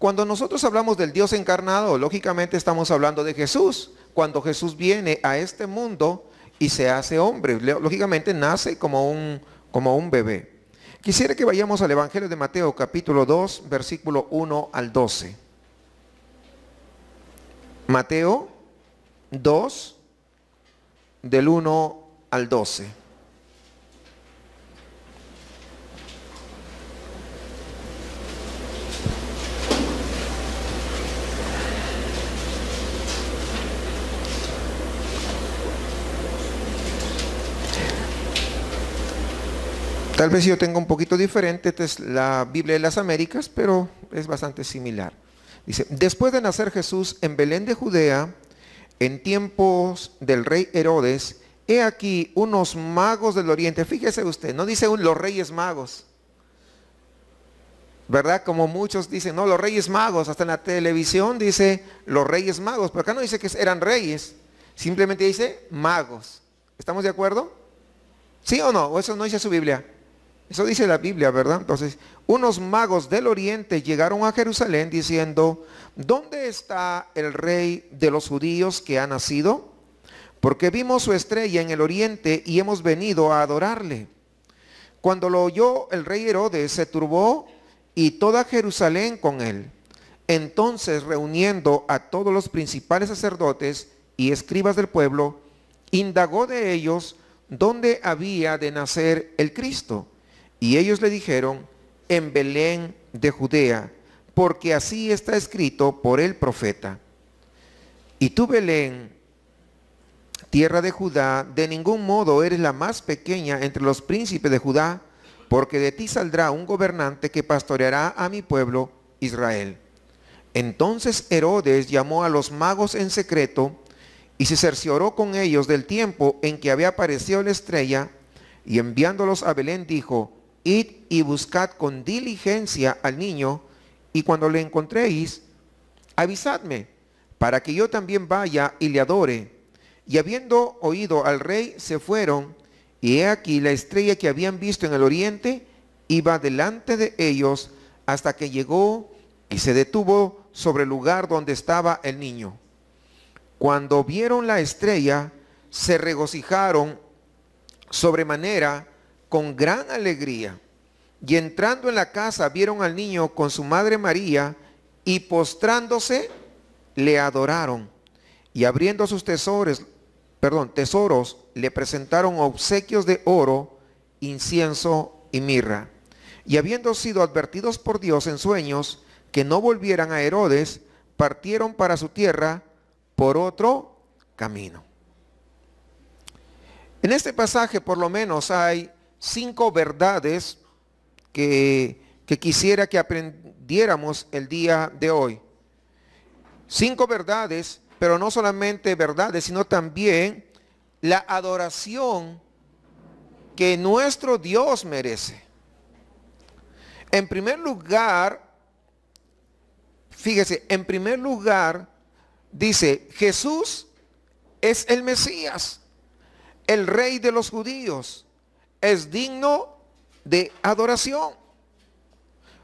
Cuando nosotros hablamos del Dios encarnado, lógicamente estamos hablando de Jesús. Cuando Jesús viene a este mundo y se hace hombre, lógicamente nace como un, como un bebé. Quisiera que vayamos al Evangelio de Mateo capítulo 2, versículo 1 al 12. Mateo 2, del 1 al 12. Tal vez yo tengo un poquito diferente, esta es la Biblia de las Américas, pero es bastante similar. Dice, después de nacer Jesús en Belén de Judea, en tiempos del rey Herodes, he aquí unos magos del oriente. Fíjese usted, no dice los reyes magos. ¿Verdad? Como muchos dicen, no, los reyes magos. Hasta en la televisión dice los reyes magos. Pero acá no dice que eran reyes. Simplemente dice magos. ¿Estamos de acuerdo? ¿Sí o no? ¿O eso no dice su Biblia? Eso dice la Biblia, ¿verdad? Entonces, unos magos del oriente llegaron a Jerusalén diciendo, ¿dónde está el rey de los judíos que ha nacido? Porque vimos su estrella en el oriente y hemos venido a adorarle. Cuando lo oyó el rey Herodes, se turbó y toda Jerusalén con él. Entonces, reuniendo a todos los principales sacerdotes y escribas del pueblo, indagó de ellos dónde había de nacer el Cristo. Y ellos le dijeron, en Belén de Judea, porque así está escrito por el profeta. Y tú, Belén, tierra de Judá, de ningún modo eres la más pequeña entre los príncipes de Judá, porque de ti saldrá un gobernante que pastoreará a mi pueblo Israel. Entonces Herodes llamó a los magos en secreto y se cercioró con ellos del tiempo en que había aparecido la estrella, y enviándolos a Belén dijo, id y buscad con diligencia al niño, y cuando le encontréis, avisadme, para que yo también vaya y le adore. Y habiendo oído al rey, se fueron, y he aquí la estrella que habían visto en el oriente iba delante de ellos hasta que llegó y se detuvo sobre el lugar donde estaba el niño. Cuando vieron la estrella, se regocijaron sobremanera con gran alegría. Y entrando en la casa vieron al niño con su madre María y postrándose le adoraron. Y abriendo sus tesores, perdón, tesoros, le presentaron obsequios de oro, incienso y mirra. Y habiendo sido advertidos por Dios en sueños que no volvieran a Herodes, partieron para su tierra por otro camino. En este pasaje por lo menos hay cinco verdades que, quisiera que aprendiéramos el día de hoy. Cinco verdades, pero no solamente verdades, sino también la adoración que nuestro Dios merece. En primer lugar, fíjese, en primer lugar, dice, Jesús es el Mesías, el rey de los judíos es digno de adoración.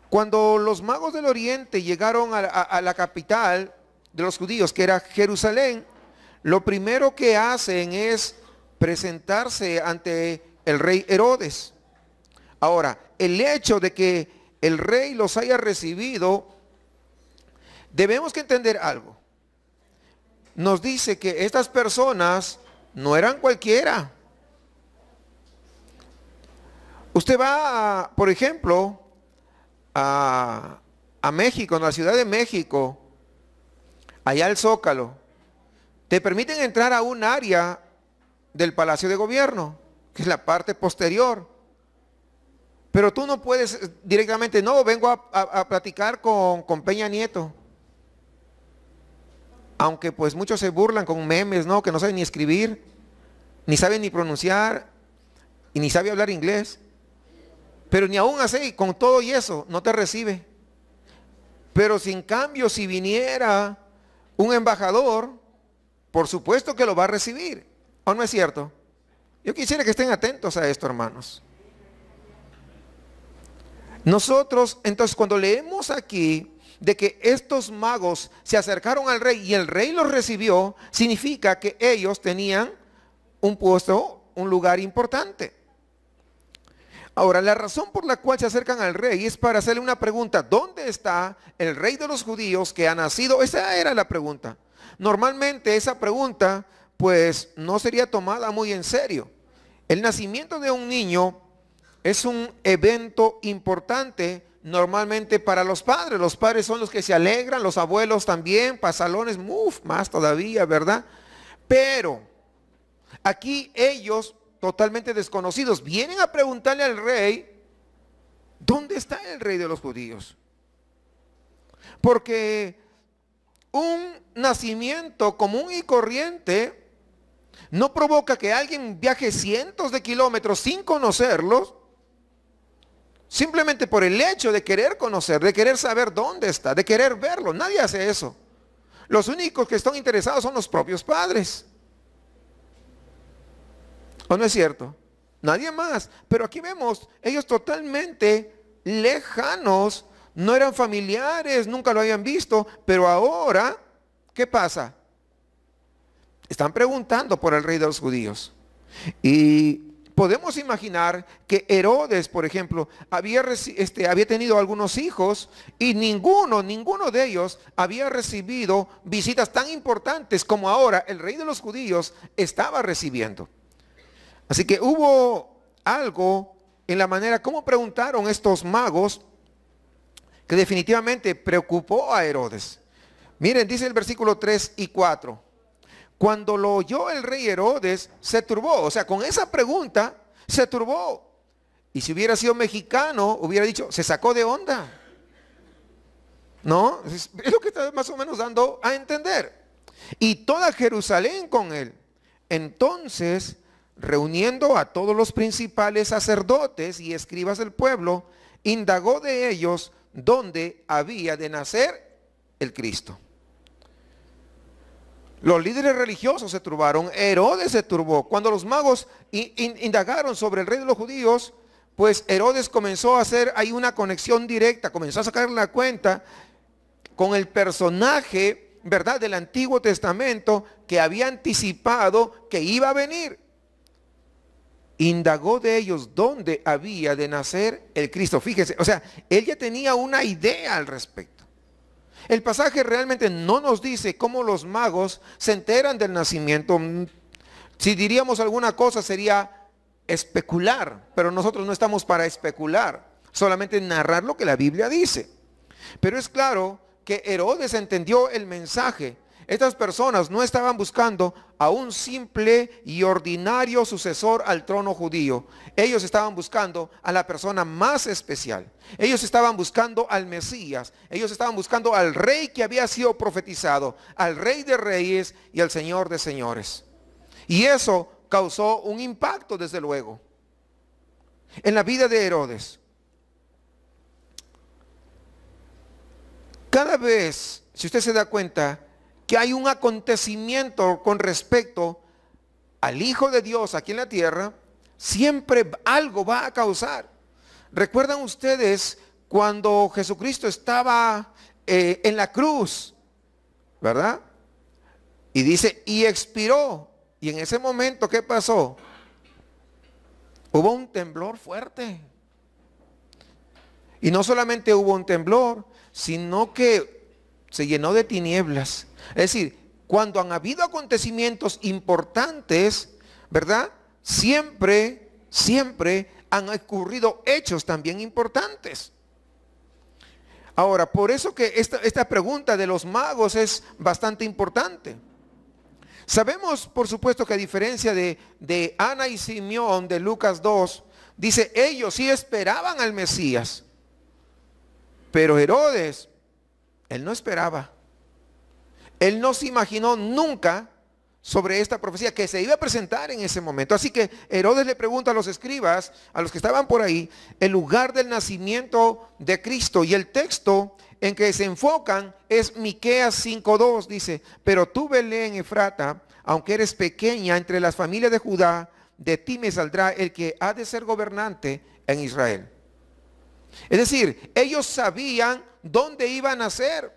Cuando los magos del oriente llegaron a, la capital de los judíos, que era Jerusalén, lo primero que hacen es presentarse ante el rey Herodes. Ahora, el hecho de que el rey los haya recibido, debemos que entender algo. Nos dice que estas personas no eran cualquiera. Usted va, por ejemplo, a, México, a la Ciudad de México, allá al Zócalo, te permiten entrar a un área del Palacio de Gobierno, que es la parte posterior. Pero tú no puedes directamente, no, vengo a, platicar con, con, Peña Nieto. Aunque pues muchos se burlan con memes, ¿no? Que no saben ni escribir, ni saben ni pronunciar, y ni saben hablar inglés. Pero ni aún así, con todo y eso, no te recibe. Pero sin cambio, si viniera un embajador, por supuesto que lo va a recibir. ¿O no es cierto? Yo quisiera que estén atentos a esto, hermanos. Nosotros, entonces, cuando leemos aquí de que estos magos se acercaron al rey y el rey los recibió, significa que ellos tenían un puesto, un lugar importante. Ahora, la razón por la cual se acercan al rey es para hacerle una pregunta. ¿Dónde está el rey de los judíos que ha nacido? Esa era la pregunta. Normalmente esa pregunta pues no sería tomada muy en serio. El nacimiento de un niño es un evento importante normalmente para los padres. Los padres son los que se alegran, los abuelos también, pasalones, uff, más todavía, ¿verdad? Pero aquí ellos totalmente desconocidos, vienen a preguntarle al rey, ¿dónde está el rey de los judíos? Porque un nacimiento común y corriente no provoca que alguien viaje cientos de kilómetros sin conocerlos, simplemente por el hecho de querer conocer, de querer saber dónde está, de querer verlo. Nadie hace eso. Los únicos que están interesados son los propios padres. ¿O no es cierto? Nadie más. Pero aquí vemos, ellos totalmente lejanos, no eran familiares, nunca lo habían visto, pero ahora, ¿qué pasa? Están preguntando por el rey de los judíos. Y podemos imaginar que Herodes, por ejemplo, había, este, había tenido algunos hijos y ninguno, ninguno de ellos había recibido visitas tan importantes como ahora el rey de los judíos estaba recibiendo. Así que hubo algo en la manera como preguntaron estos magos que definitivamente preocupó a Herodes. Miren, dice el versículo 3 y 4. Cuando lo oyó el rey Herodes, se turbó. O sea, con esa pregunta, se turbó. Y si hubiera sido mexicano, hubiera dicho, se sacó de onda. ¿No? Es lo que está más o menos dando a entender. Y toda Jerusalén con él. Entonces reuniendo a todos los principales sacerdotes y escribas del pueblo, indagó de ellos dónde había de nacer el Cristo. Los líderes religiosos se turbaron, Herodes se turbó. Cuando los magos indagaron sobre el rey de los judíos, pues Herodes comenzó a hacer hay una conexión directa, comenzó a sacar la cuenta con el personaje, ¿verdad?, del Antiguo Testamento que había anticipado que iba a venir indagó de ellos dónde había de nacer el Cristo. Fíjese, o sea, él ya tenía una idea al respecto. El pasaje realmente no nos dice cómo los magos se enteran del nacimiento. Si diríamos alguna cosa sería especular, pero nosotros no estamos para especular, solamente narrar lo que la Biblia dice. Pero es claro que Herodes entendió el mensaje estas personas no estaban buscando a un simple y ordinario sucesor al trono judío. Ellos estaban buscando a la persona más especial. Ellos estaban buscando al Mesías. Ellos estaban buscando al rey que había sido profetizado, al rey de reyes y al señor de señores. Y eso causó un impacto, desde luego, en la vida de Herodes. Cada vez, si usted se da cuenta, que hay un acontecimiento con respecto al Hijo de Dios aquí en la tierra, siempre algo va a causar. ¿Recuerdan ustedes cuando Jesucristo estaba eh, en la cruz? ¿Verdad? Y dice, y expiró. Y en ese momento, ¿qué pasó? Hubo un temblor fuerte. Y no solamente hubo un temblor, sino que se llenó de tinieblas es decir, cuando han habido acontecimientos importantes, ¿verdad? Siempre, siempre han ocurrido hechos también importantes. Ahora, por eso que esta, pregunta de los magos es bastante importante. Sabemos, por supuesto, que a diferencia de, de Ana y Simeón de Lucas 2, dice, ellos sí esperaban al Mesías, pero Herodes, él no esperaba. Él no se imaginó nunca sobre esta profecía que se iba a presentar en ese momento. Así que Herodes le pregunta a los escribas, a los que estaban por ahí, el lugar del nacimiento de Cristo. Y el texto en que se enfocan es Miqueas 5.2. Dice, pero tú en Efrata, aunque eres pequeña entre las familias de Judá, de ti me saldrá el que ha de ser gobernante en Israel. Es decir, ellos sabían dónde iba a nacer.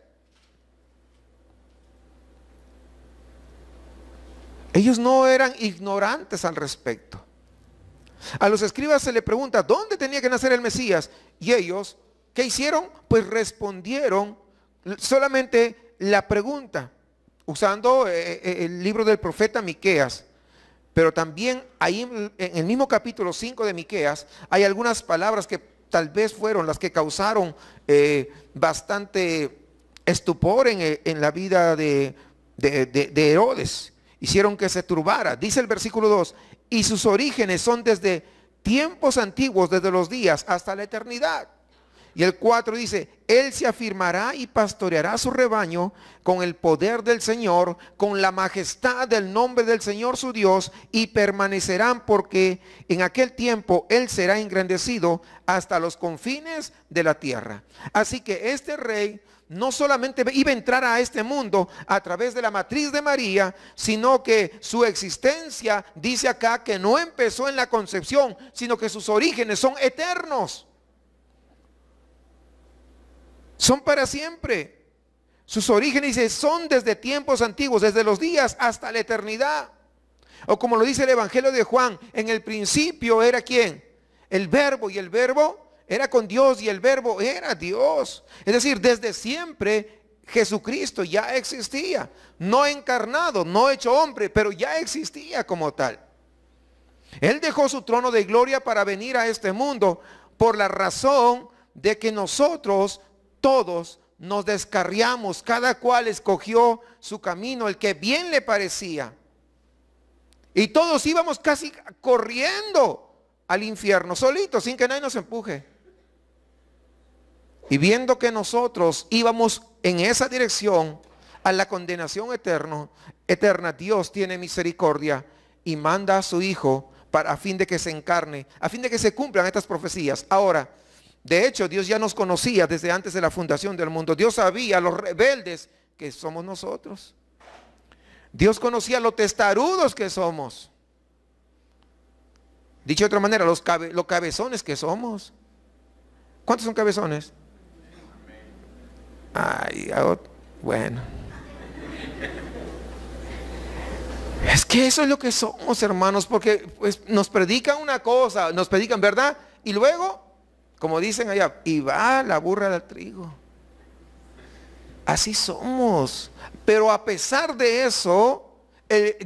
Ellos no eran ignorantes al respecto. A los escribas se le pregunta, ¿dónde tenía que nacer el Mesías? Y ellos, ¿qué hicieron? Pues respondieron solamente la pregunta, usando eh, eh, el libro del profeta Miqueas. Pero también ahí en el mismo capítulo 5 de Miqueas hay algunas palabras que tal vez fueron las que causaron eh, bastante estupor en, la vida de, de Herodes hicieron que se turbara. Dice el versículo 2, y sus orígenes son desde tiempos antiguos, desde los días hasta la eternidad. Y el 4 dice, Él se afirmará y pastoreará su rebaño con el poder del Señor, con la majestad del nombre del Señor su Dios, y permanecerán porque en aquel tiempo Él será engrandecido hasta los confines de la tierra. Así que este rey no solamente iba a entrar a este mundo a través de la matriz de María, sino que su existencia dice acá que no empezó en la concepción, sino que sus orígenes son eternos. Son para siempre. Sus orígenes son desde tiempos antiguos, desde los días hasta la eternidad. O como lo dice el Evangelio de Juan, en el principio era quien, El verbo y el verbo era con Dios y el verbo era Dios. Es decir, desde siempre Jesucristo ya existía, no encarnado, no hecho hombre, pero ya existía como tal. Él dejó su trono de gloria para venir a este mundo por la razón de que nosotros todos nos descarriamos, cada cual escogió su camino, el que bien le parecía. Y todos íbamos casi corriendo al infierno, solitos, sin que nadie nos empuje. Y viendo que nosotros íbamos en esa dirección a la condenación eterno, eterna, Dios tiene misericordia y manda a su Hijo para, a fin de que se encarne, a fin de que se cumplan estas profecías. Ahora, de hecho, Dios ya nos conocía desde antes de la fundación del mundo. Dios sabía los rebeldes que somos nosotros. Dios conocía los testarudos que somos. Dicho de otra manera, los, los cabezones que somos. ¿Cuántos son cabezones? Ay, bueno. Es que eso es lo que somos, hermanos, porque pues, nos predican una cosa, nos predican verdad, y luego, como dicen allá, y va la burra del trigo. Así somos. Pero a pesar de eso,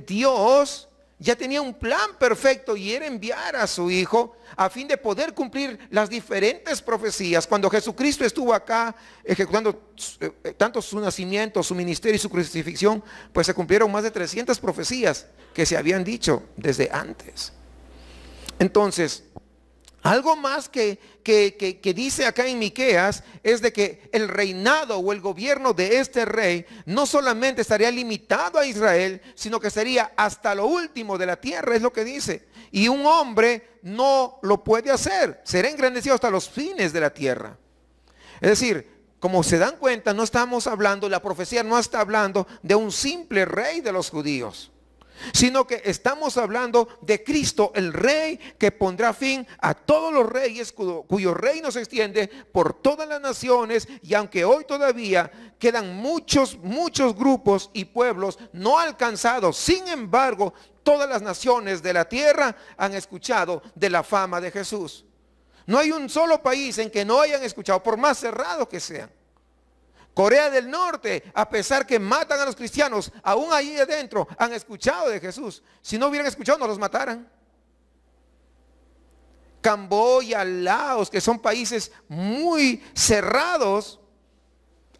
Dios ya tenía un plan perfecto y era enviar a su hijo a fin de poder cumplir las diferentes profecías. Cuando Jesucristo estuvo acá ejecutando eh, eh, tanto su nacimiento, su ministerio y su crucifixión, pues se cumplieron más de 300 profecías que se habían dicho desde antes. Entonces, algo más que, dice acá en Miqueas es de que el reinado o el gobierno de este rey no solamente estaría limitado a Israel, sino que sería hasta lo último de la tierra, es lo que dice. Y un hombre no lo puede hacer, será engrandecido hasta los fines de la tierra. Es decir, como se dan cuenta, no estamos hablando, la profecía no está hablando de un simple rey de los judíos sino que estamos hablando de Cristo, el Rey, que pondrá fin a todos los reyes cuyo, reino se extiende por todas las naciones. Y aunque hoy todavía quedan muchos, muchos grupos y pueblos no alcanzados, sin embargo, todas las naciones de la tierra han escuchado de la fama de Jesús. No hay un solo país en que no hayan escuchado, por más cerrado que sean. Corea del Norte, a pesar que matan a los cristianos, aún ahí adentro han escuchado de Jesús. Si no hubieran escuchado, no los mataran. Camboya, Laos, que son países muy cerrados,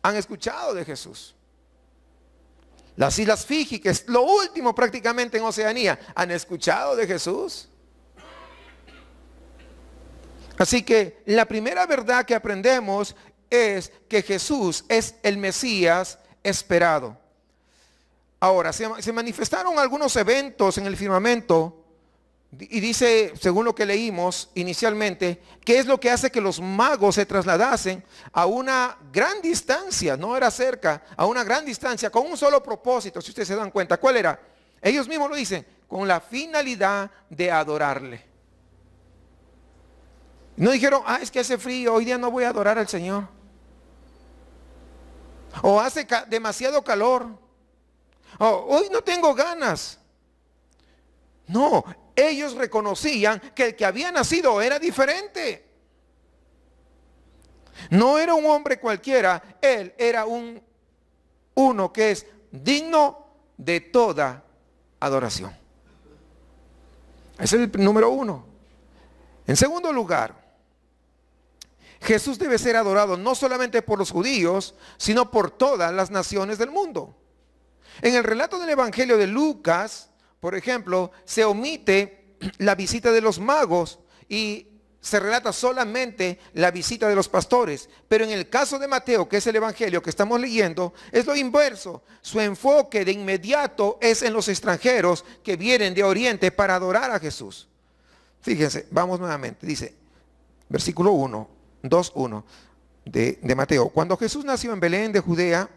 han escuchado de Jesús. Las islas Fiji, que es lo último prácticamente en Oceanía, han escuchado de Jesús. Así que la primera verdad que aprendemos es que Jesús es el Mesías esperado. Ahora, se, manifestaron algunos eventos en el firmamento y dice, según lo que leímos inicialmente, ¿qué es lo que hace que los magos se trasladasen a una gran distancia? No era cerca, a una gran distancia, con un solo propósito, si ustedes se dan cuenta. ¿Cuál era? Ellos mismos lo dicen, con la finalidad de adorarle. No dijeron, ah, es que hace frío, hoy día no voy a adorar al Señor. O hace demasiado calor. O hoy no tengo ganas. No, ellos reconocían que el que había nacido era diferente. No era un hombre cualquiera, él era un uno que es digno de toda adoración. Ese es el número uno. En segundo lugar, Jesús debe ser adorado no solamente por los judíos, sino por todas las naciones del mundo. En el relato del Evangelio de Lucas, por ejemplo, se omite la visita de los magos y se relata solamente la visita de los pastores. Pero en el caso de Mateo, que es el Evangelio que estamos leyendo, es lo inverso. Su enfoque de inmediato es en los extranjeros que vienen de Oriente para adorar a Jesús. Fíjense, vamos nuevamente. Dice, versículo 1, 2.1 de, de Mateo. Cuando Jesús nació en Belén de Judea,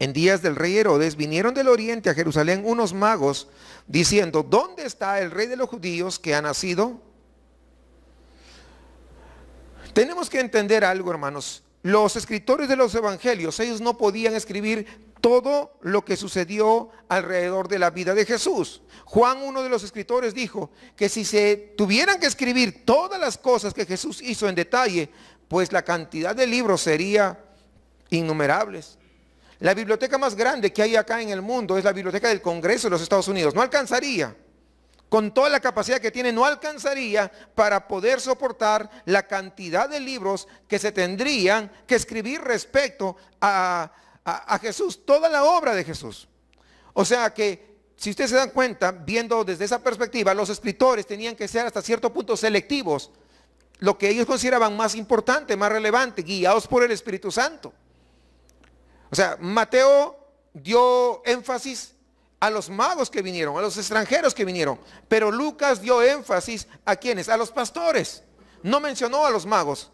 en días del rey Herodes vinieron del oriente a Jerusalén unos magos diciendo, ¿dónde está el rey de los judíos que ha nacido? Tenemos que entender algo, hermanos. Los escritores de los evangelios, ellos no podían escribir todo lo que sucedió alrededor de la vida de Jesús. Juan, uno de los escritores, dijo que si se tuvieran que escribir todas las cosas que Jesús hizo en detalle, pues la cantidad de libros sería innumerables. La biblioteca más grande que hay acá en el mundo es la biblioteca del Congreso de los Estados Unidos. No alcanzaría, con toda la capacidad que tiene, no alcanzaría para poder soportar la cantidad de libros que se tendrían que escribir respecto a a, Jesús, toda la obra de Jesús. O sea que si ustedes se dan cuenta, viendo desde esa perspectiva, los escritores tenían que ser hasta cierto punto selectivos, lo que ellos consideraban más importante, más relevante, guiados por el Espíritu Santo. O sea, Mateo dio énfasis a los magos que vinieron, a los extranjeros que vinieron, pero Lucas dio énfasis a quienes, a los pastores. No mencionó a los magos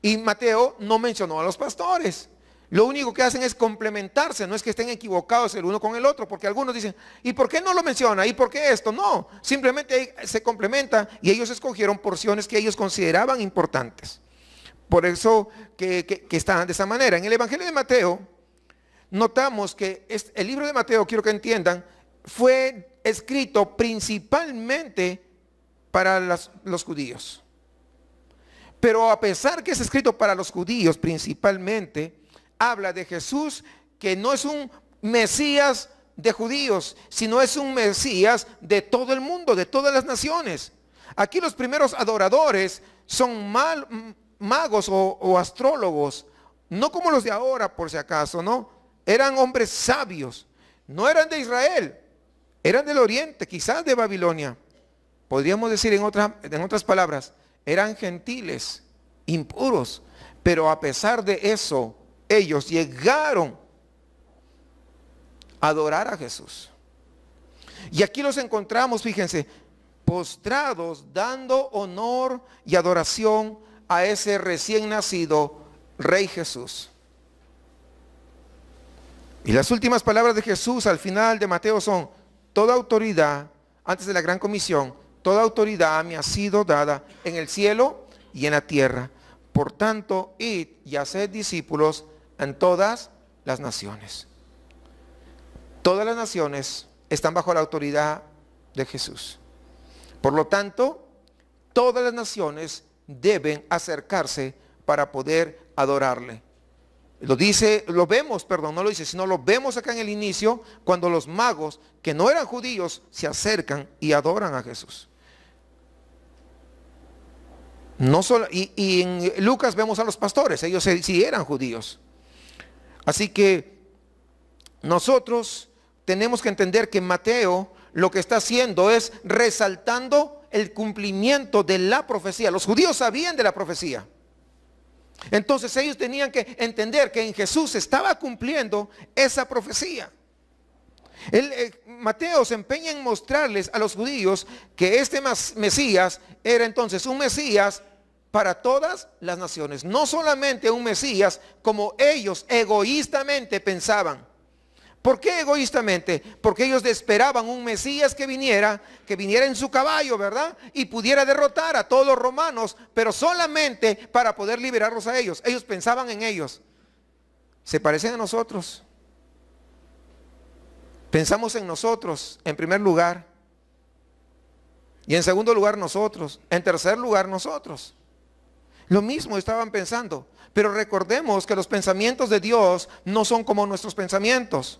y Mateo no mencionó a los pastores. Lo único que hacen es complementarse, no es que estén equivocados el uno con el otro, porque algunos dicen, ¿y por qué no lo menciona? ¿Y por qué esto? No, simplemente se complementa y ellos escogieron porciones que ellos consideraban importantes. Por eso que, están de esa manera. En el Evangelio de Mateo, notamos que el libro de Mateo, quiero que entiendan, fue escrito principalmente para los judíos. Pero a pesar que es escrito para los judíos principalmente, habla de Jesús que no es un Mesías de judíos, sino es un Mesías de todo el mundo, de todas las naciones. Aquí los primeros adoradores son mal, magos o, astrólogos, no como los de ahora por si acaso, ¿no? Eran hombres sabios, no eran de Israel, eran del oriente, quizás de Babilonia. Podríamos decir en, otra, en otras palabras, eran gentiles, impuros, pero a pesar de eso, ellos llegaron a adorar a Jesús. Y aquí los encontramos, fíjense, postrados, dando honor y adoración a ese recién nacido Rey Jesús. Y las últimas palabras de Jesús al final de Mateo son, toda autoridad, antes de la gran comisión, toda autoridad me ha sido dada en el cielo y en la tierra. Por tanto, id y haced discípulos en todas las naciones. Todas las naciones están bajo la autoridad de Jesús. Por lo tanto, todas las naciones deben acercarse para poder adorarle. Lo dice, lo vemos, perdón, no lo dice, sino lo vemos acá en el inicio cuando los magos que no eran judíos se acercan y adoran a Jesús. No solo, y, y en Lucas vemos a los pastores, ellos sí eran judíos. Así que nosotros tenemos que entender que Mateo lo que está haciendo es resaltando el cumplimiento de la profecía. Los judíos sabían de la profecía. Entonces ellos tenían que entender que en Jesús estaba cumpliendo esa profecía. El, eh, Mateo se empeña en mostrarles a los judíos que este Mesías era entonces un Mesías para todas las naciones, no solamente un Mesías como ellos egoístamente pensaban. ¿Por qué egoístamente? Porque ellos esperaban un Mesías que viniera, que viniera en su caballo, ¿verdad? Y pudiera derrotar a todos los romanos, pero solamente para poder liberarlos a ellos. Ellos pensaban en ellos. Se parecen a nosotros. Pensamos en nosotros, en primer lugar. Y en segundo lugar nosotros. En tercer lugar nosotros. Lo mismo estaban pensando. Pero recordemos que los pensamientos de Dios no son como nuestros pensamientos.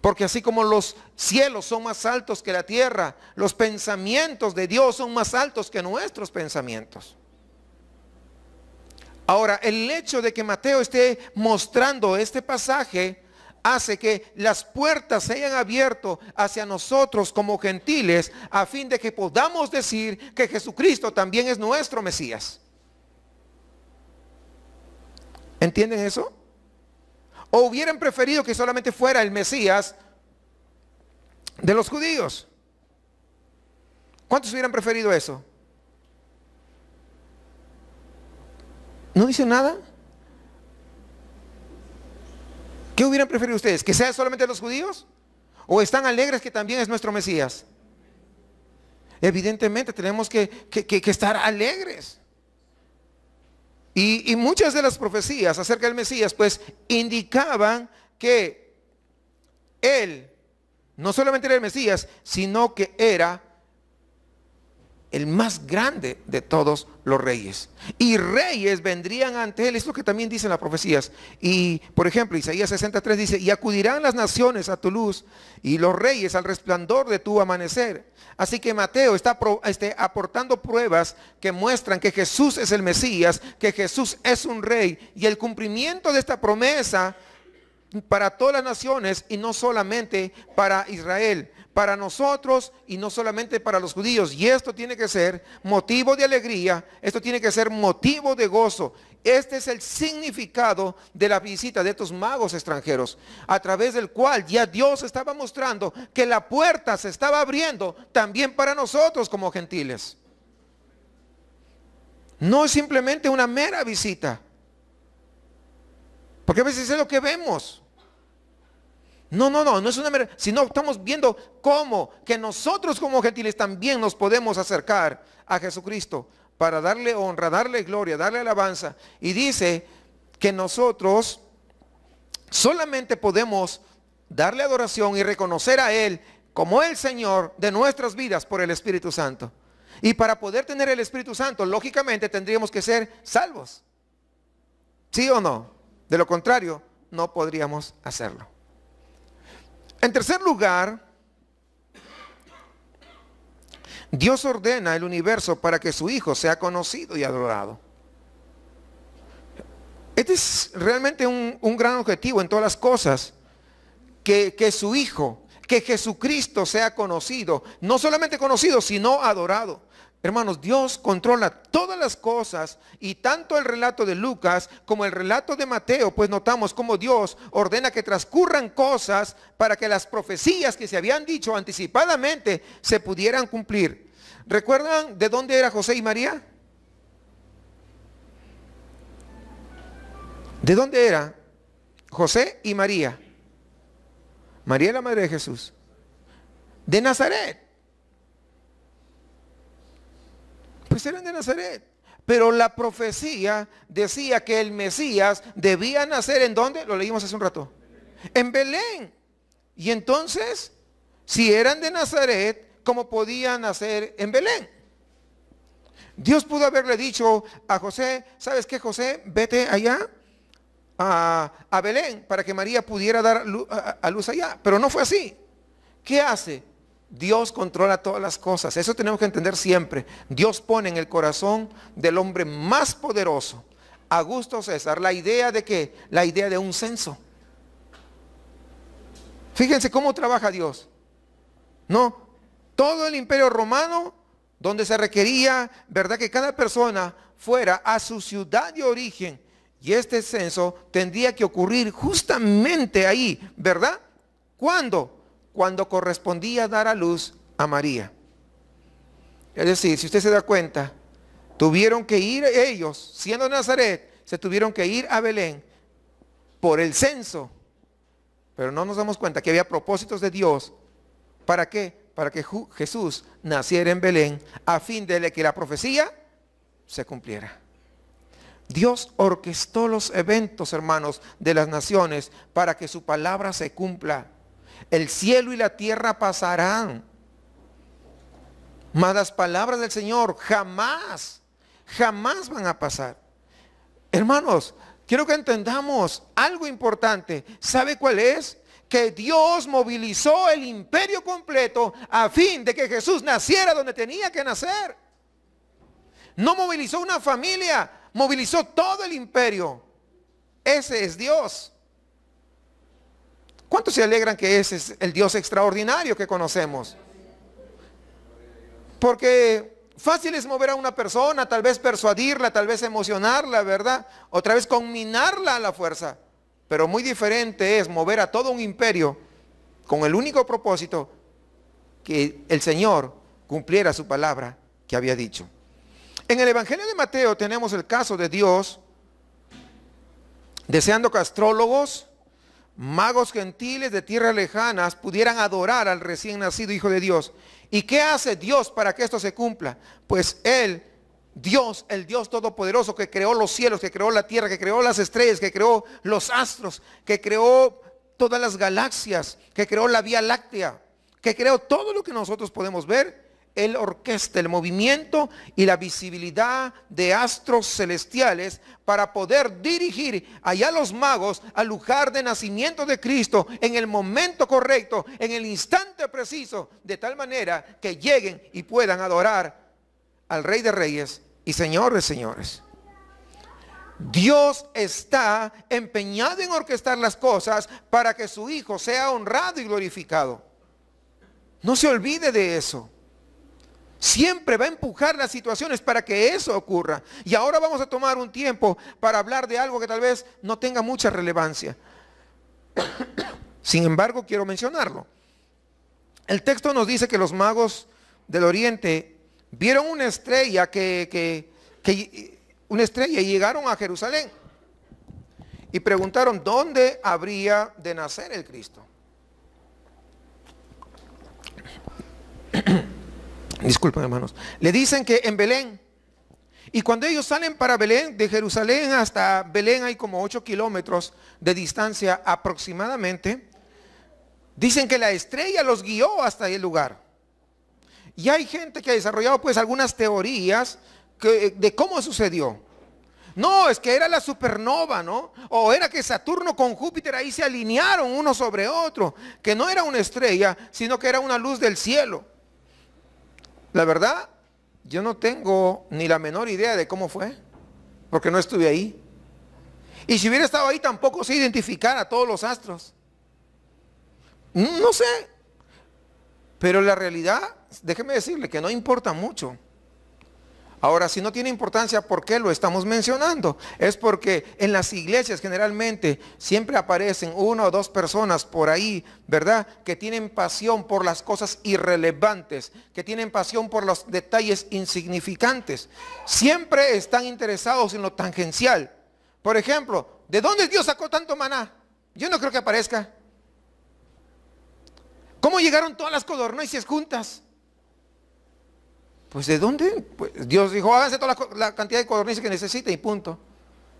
Porque así como los cielos son más altos que la tierra, los pensamientos de Dios son más altos que nuestros pensamientos. Ahora, el hecho de que Mateo esté mostrando este pasaje hace que las puertas se hayan abierto hacia nosotros como gentiles a fin de que podamos decir que Jesucristo también es nuestro Mesías. ¿Entienden eso? ¿O hubieran preferido que solamente fuera el Mesías de los judíos? ¿Cuántos hubieran preferido eso? ¿No dice nada? ¿Qué hubieran preferido ustedes? ¿Que sea solamente los judíos? ¿O están alegres que también es nuestro Mesías? Evidentemente tenemos que estar alegres. Y, muchas de las profecías acerca del Mesías, pues, indicaban que él no solamente era el Mesías, sino que era el más grande de todos los reyes. Y reyes vendrían ante él, es lo que también dicen las profecías. Y por ejemplo, Isaías 63 dice, y acudirán las naciones a tu luz y los reyes al resplandor de tu amanecer. Así que Mateo está este, aportando pruebas que muestran que Jesús es el Mesías, que Jesús es un rey y el cumplimiento de esta promesa para todas las naciones y no solamente para Israel para nosotros y no solamente para los judíos. Y esto tiene que ser motivo de alegría, esto tiene que ser motivo de gozo. Este es el significado de la visita de estos magos extranjeros, a través del cual ya Dios estaba mostrando que la puerta se estaba abriendo también para nosotros como gentiles. No es simplemente una mera visita, porque a veces es lo que vemos. No, no, no, no es una mera, sino estamos viendo cómo que nosotros como gentiles también nos podemos acercar a Jesucristo para darle honra, darle gloria, darle alabanza. Y dice que nosotros solamente podemos darle adoración y reconocer a Él como el Señor de nuestras vidas por el Espíritu Santo. Y para poder tener el Espíritu Santo, lógicamente tendríamos que ser salvos. ¿Sí o no? De lo contrario, no podríamos hacerlo. En tercer lugar, Dios ordena el universo para que su Hijo sea conocido y adorado. Este es realmente un, gran objetivo en todas las cosas, que, que su Hijo, que Jesucristo sea conocido, no solamente conocido, sino adorado. Hermanos, Dios controla todas las cosas y tanto el relato de Lucas como el relato de Mateo, pues notamos cómo Dios ordena que transcurran cosas para que las profecías que se habían dicho anticipadamente se pudieran cumplir. ¿Recuerdan de dónde era José y María? ¿De dónde era José y María? María la madre de Jesús. De Nazaret. pues eran de Nazaret. Pero la profecía decía que el Mesías debía nacer en dónde? Lo leímos hace un rato. En Belén. Y entonces, si eran de Nazaret, ¿cómo podían nacer en Belén? Dios pudo haberle dicho a José, ¿sabes qué José? Vete allá a, a Belén para que María pudiera dar a luz allá. Pero no fue así. ¿Qué hace? Dios controla todas las cosas. Eso tenemos que entender siempre. Dios pone en el corazón del hombre más poderoso, Augusto César, la idea de que La idea de un censo. Fíjense cómo trabaja Dios. No, todo el imperio romano, donde se requería, ¿verdad? Que cada persona fuera a su ciudad de origen. Y este censo tendría que ocurrir justamente ahí, ¿verdad? ¿Cuándo? cuando correspondía dar a luz a María. Es decir, si usted se da cuenta, tuvieron que ir ellos, siendo Nazaret, se tuvieron que ir a Belén por el censo. Pero no nos damos cuenta que había propósitos de Dios. ¿Para qué? Para que Jesús naciera en Belén a fin de que la profecía se cumpliera. Dios orquestó los eventos, hermanos, de las naciones para que su palabra se cumpla el cielo y la tierra pasarán. Mas las palabras del Señor jamás, jamás van a pasar. Hermanos, quiero que entendamos algo importante. ¿Sabe cuál es? Que Dios movilizó el imperio completo a fin de que Jesús naciera donde tenía que nacer. No movilizó una familia, movilizó todo el imperio. Ese es Dios. ¿Cuántos se alegran que ese es el Dios extraordinario que conocemos? Porque fácil es mover a una persona, tal vez persuadirla, tal vez emocionarla, ¿verdad? Otra vez conminarla a la fuerza. Pero muy diferente es mover a todo un imperio con el único propósito que el Señor cumpliera su palabra que había dicho. En el Evangelio de Mateo tenemos el caso de Dios deseando que astrólogos, magos gentiles de tierras lejanas pudieran adorar al recién nacido Hijo de Dios. ¿Y qué hace Dios para que esto se cumpla? Pues Él, Dios, el Dios Todopoderoso que creó los cielos, que creó la tierra, que creó las estrellas, que creó los astros, que creó todas las galaxias, que creó la Vía Láctea, que creó todo lo que nosotros podemos ver, él orquesta el movimiento y la visibilidad de astros celestiales para poder dirigir allá los magos al lugar de nacimiento de Cristo en el momento correcto, en el instante preciso, de tal manera que lleguen y puedan adorar al Rey de Reyes y señores, Señores. Dios está empeñado en orquestar las cosas para que su Hijo sea honrado y glorificado. No se olvide de eso. Siempre va a empujar las situaciones para que eso ocurra. Y ahora vamos a tomar un tiempo para hablar de algo que tal vez no tenga mucha relevancia. Sin embargo, quiero mencionarlo. El texto nos dice que los magos del oriente vieron una estrella que, una estrella y llegaron a Jerusalén y preguntaron dónde habría de nacer el Cristo. Disculpen, hermanos. Le dicen que en Belén. Y cuando ellos salen para Belén, de Jerusalén hasta Belén hay como 8 kilómetros de distancia aproximadamente. Dicen que la estrella los guió hasta el lugar. Y hay gente que ha desarrollado pues algunas teorías eh, de cómo sucedió. No, es que era la supernova, ¿no? O era que Saturno con Júpiter ahí se alinearon uno sobre otro, que no era una estrella, sino que era una luz del cielo. La verdad, yo no tengo ni la menor idea de cómo fue, porque no estuve ahí. Y si hubiera estado ahí tampoco sé identificar a todos los astros. No sé. Pero la realidad, déjeme decirle que no importa mucho. Ahora, si no tiene importancia, ¿por qué lo estamos mencionando? Es porque en las iglesias generalmente siempre aparecen una o dos personas por ahí, ¿verdad? Que tienen pasión por las cosas irrelevantes, que tienen pasión por los detalles insignificantes. Siempre están interesados en lo tangencial. Por ejemplo, ¿de dónde Dios sacó tanto maná? Yo no creo que aparezca. ¿Cómo llegaron todas las codornices juntas? Pues de dónde? Pues Dios dijo, háganse toda la, cantidad de codornices que necesite y punto.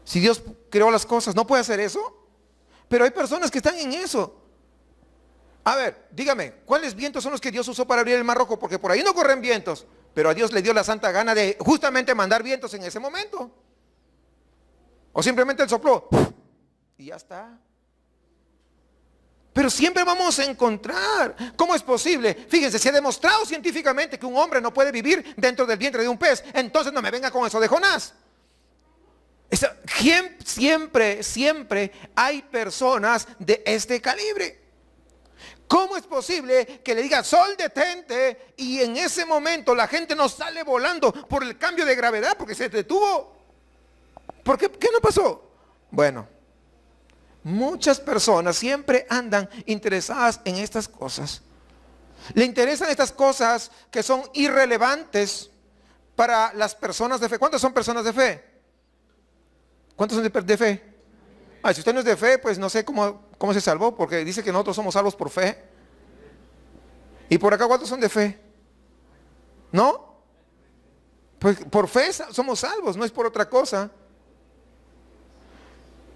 Si Dios creó las cosas, ¿no puede hacer eso? Pero hay personas que están en eso. A ver, dígame, ¿cuáles vientos son los que Dios usó para abrir el Mar Rojo? Porque por ahí no corren vientos, pero a Dios le dio la santa gana de justamente mandar vientos en ese momento. O simplemente el soplo. y ya está. Pero siempre vamos a encontrar. ¿Cómo es posible? Fíjense, se ha demostrado científicamente que un hombre no puede vivir dentro del vientre de un pez. Entonces no me venga con eso de Jonás. Siempre, siempre hay personas de este calibre. ¿Cómo es posible que le diga sol detente y en ese momento la gente no sale volando por el cambio de gravedad porque se detuvo? ¿Por qué, qué no pasó? Bueno, Muchas personas siempre andan interesadas en estas cosas. Le interesan estas cosas que son irrelevantes para las personas de fe. ¿Cuántas son personas de fe? ¿Cuántos son de, fe? Ah, si usted no es de fe, pues no sé cómo, cómo se salvó, porque dice que nosotros somos salvos por fe. ¿Y por acá cuántos son de fe? ¿No? Pues por fe somos salvos, no es por otra cosa.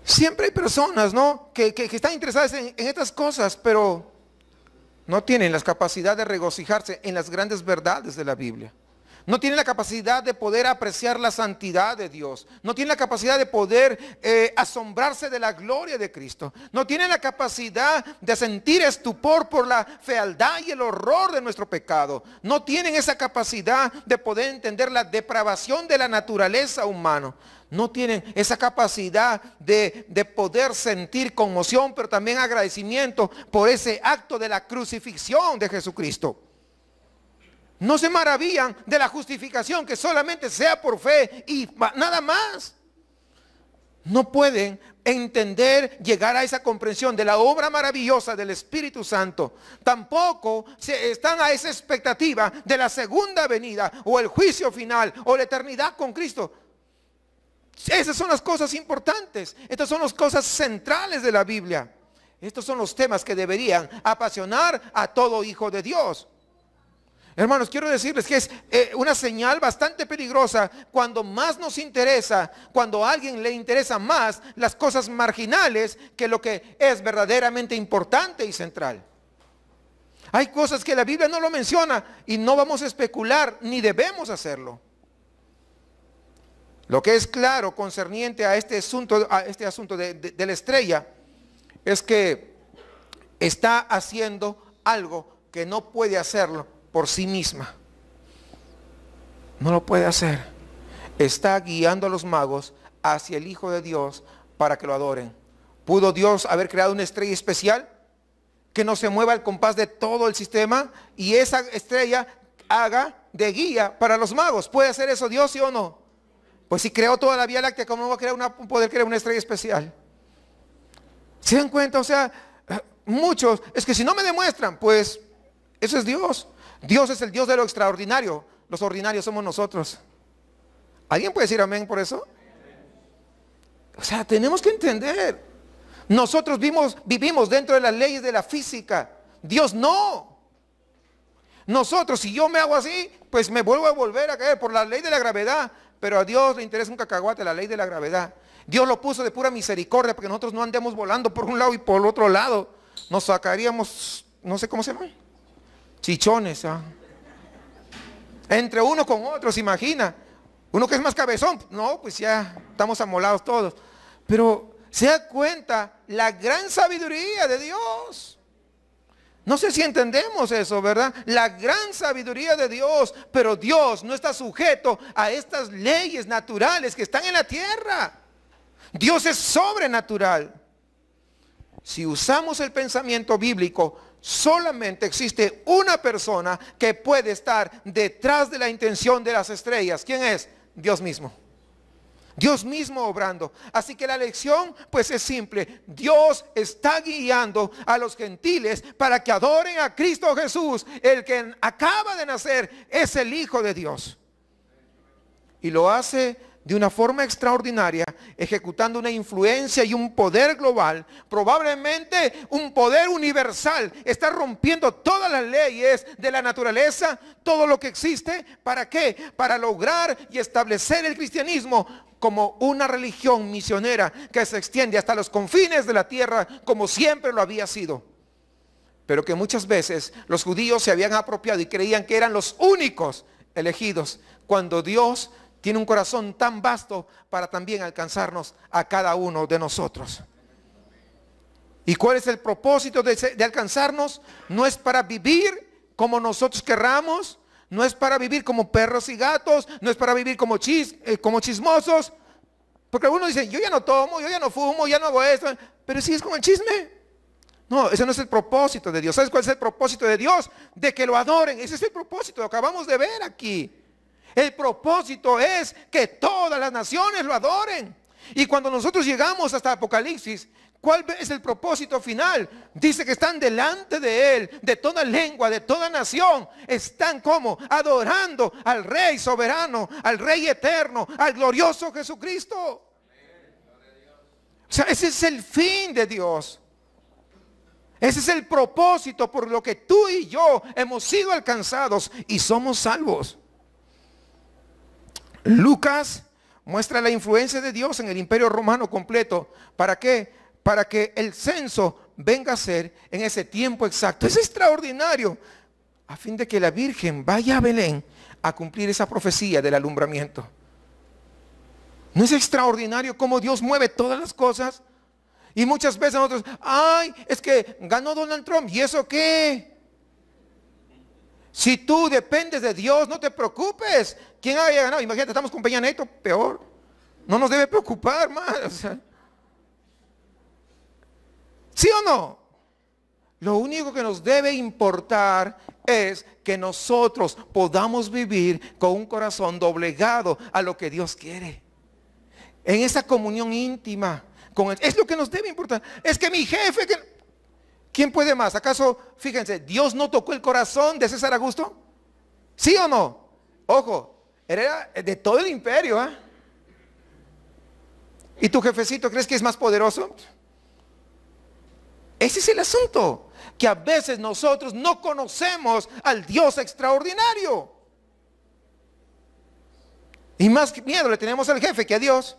Siempre hay personas, ¿no? Que, están interesadas en, en estas cosas, pero no tienen la capacidad de regocijarse en las grandes verdades de la Biblia no tiene la capacidad de poder apreciar la santidad de Dios, no tiene la capacidad de poder eh, asombrarse de la gloria de Cristo, no tienen la capacidad de sentir estupor por la fealdad y el horror de nuestro pecado, no tienen esa capacidad de poder entender la depravación de la naturaleza humana. No tienen esa capacidad de poder sentir conmoción, pero también agradecimiento por ese acto de la crucifixión de Jesucristo. No se maravillan de la justificación que solamente sea por fe y nada más. No pueden entender, llegar a esa comprensión de la obra maravillosa del Espíritu Santo. Tampoco se están a esa expectativa de la segunda venida o el juicio final o la eternidad con Cristo. Esas son las cosas importantes. Estas son las cosas centrales de la Biblia. Estos son los temas que deberían apasionar a todo hijo de Dios. Hermanos, quiero decirles que es eh, una señal bastante peligrosa cuando más nos interesa, cuando a alguien le interesa más las cosas marginales que lo que es verdaderamente importante y central. Hay cosas que la Biblia no lo menciona y no vamos a especular ni debemos hacerlo. Lo que es claro concerniente a este asunto, este de la estrella es que está haciendo algo que no puede hacerlo por sí misma. No lo puede hacer. Está guiando a los magos hacia el Hijo de Dios para que lo adoren. ¿Pudo Dios haber creado una estrella especial que no se mueva al compás de todo el sistema y esa estrella haga de guía para los magos? ¿Puede hacer eso Dios, sí o no? Pues si creó toda la Vía Láctea, ¿cómo va a crear una, poder crear una estrella especial? ¿Se dan cuenta? O sea, muchos, es que si no me demuestran, pues eso es Dios. Dios es el Dios de lo extraordinario. Los ordinarios somos nosotros. ¿Alguien puede decir amén por eso? O sea, tenemos que entender. Nosotros vivimos dentro de las leyes de la física. Dios no. Nosotros, si yo me hago así, pues me vuelvo a volver a caer por la ley de la gravedad. Pero a Dios le interesa un cacahuate, la ley de la gravedad. Dios lo puso de pura misericordia porque nosotros no andemos volando por un lado y por el otro lado. Nos sacaríamos, no sé cómo se llama chichones. Ah. Entre uno con otro, se imagina. Uno que es más cabezón, no, pues ya estamos amolados todos. Pero se da cuenta la gran sabiduría de Dios. No sé si entendemos eso, ¿verdad? La gran sabiduría de Dios, pero Dios no está sujeto a estas leyes naturales que están en la tierra. Dios es sobrenatural. Si usamos el pensamiento bíblico, Solamente existe una persona que puede estar detrás de la intención de las estrellas. ¿Quién es? Dios mismo. Dios mismo obrando. Así que la lección pues es simple. Dios está guiando a los gentiles para que adoren a Cristo Jesús. El que acaba de nacer es el Hijo de Dios. Y lo hace de una forma extraordinaria, ejecutando una influencia y un poder global, probablemente un poder universal. Está rompiendo todas las leyes de la naturaleza, todo lo que existe. ¿Para qué? Para lograr y establecer el cristianismo como una religión misionera que se extiende hasta los confines de la tierra, como siempre lo había sido. Pero que muchas veces los judíos se habían apropiado y creían que eran los únicos elegidos, cuando Dios tiene un corazón tan vasto para también alcanzarnos a cada uno de nosotros. ¿Y cuál es el propósito de, alcanzarnos? No es para vivir como nosotros querramos, no es para vivir como perros y gatos, no es para vivir como, eh, chismosos. Porque algunos dicen, yo ya no tomo, yo ya no fumo, ya no hago esto, pero es como el chisme. No, ese no es el propósito de Dios. ¿Sabes cuál es el propósito de Dios? De que lo adoren. Ese es el propósito, lo acabamos de ver aquí. El propósito es que todas las naciones lo adoren. Y cuando nosotros llegamos hasta Apocalipsis, ¿Cuál es el propósito final? Dice que están delante de Él, de toda lengua, de toda nación. Están como adorando al Rey soberano, al Rey eterno, al glorioso Jesucristo. O sea, ese es el fin de Dios. Ese es el propósito por lo que tú y yo hemos sido alcanzados y somos salvos. Lucas muestra la influencia de Dios en el imperio romano completo. ¿Para qué? Para que el censo venga a ser en ese tiempo exacto. Es extraordinario. A fin de que la Virgen vaya a Belén a cumplir esa profecía del alumbramiento. ¿No es extraordinario cómo Dios mueve todas las cosas? Y muchas veces nosotros, ay, es que ganó Donald Trump. ¿Y eso qué? Si tú dependes de Dios, no te preocupes. ¿Quién haya ganado? Imagínate, estamos con Peña Neto, peor. No nos debe preocupar más. ¿Sí o no? Lo único que nos debe importar es que nosotros podamos vivir con un corazón doblegado a lo que Dios quiere. En esa comunión íntima. Con es lo que nos debe importar. Es que mi jefe... Que, ¿Quién puede más? ¿Acaso, fíjense, Dios no tocó el corazón de César Augusto? ¿Sí o no? Ojo, era de todo el imperio. ¿eh? ¿Y tu jefecito crees que es más poderoso? Ese es el asunto, que a veces nosotros no conocemos al Dios extraordinario. Y más miedo le tenemos al jefe que a Dios.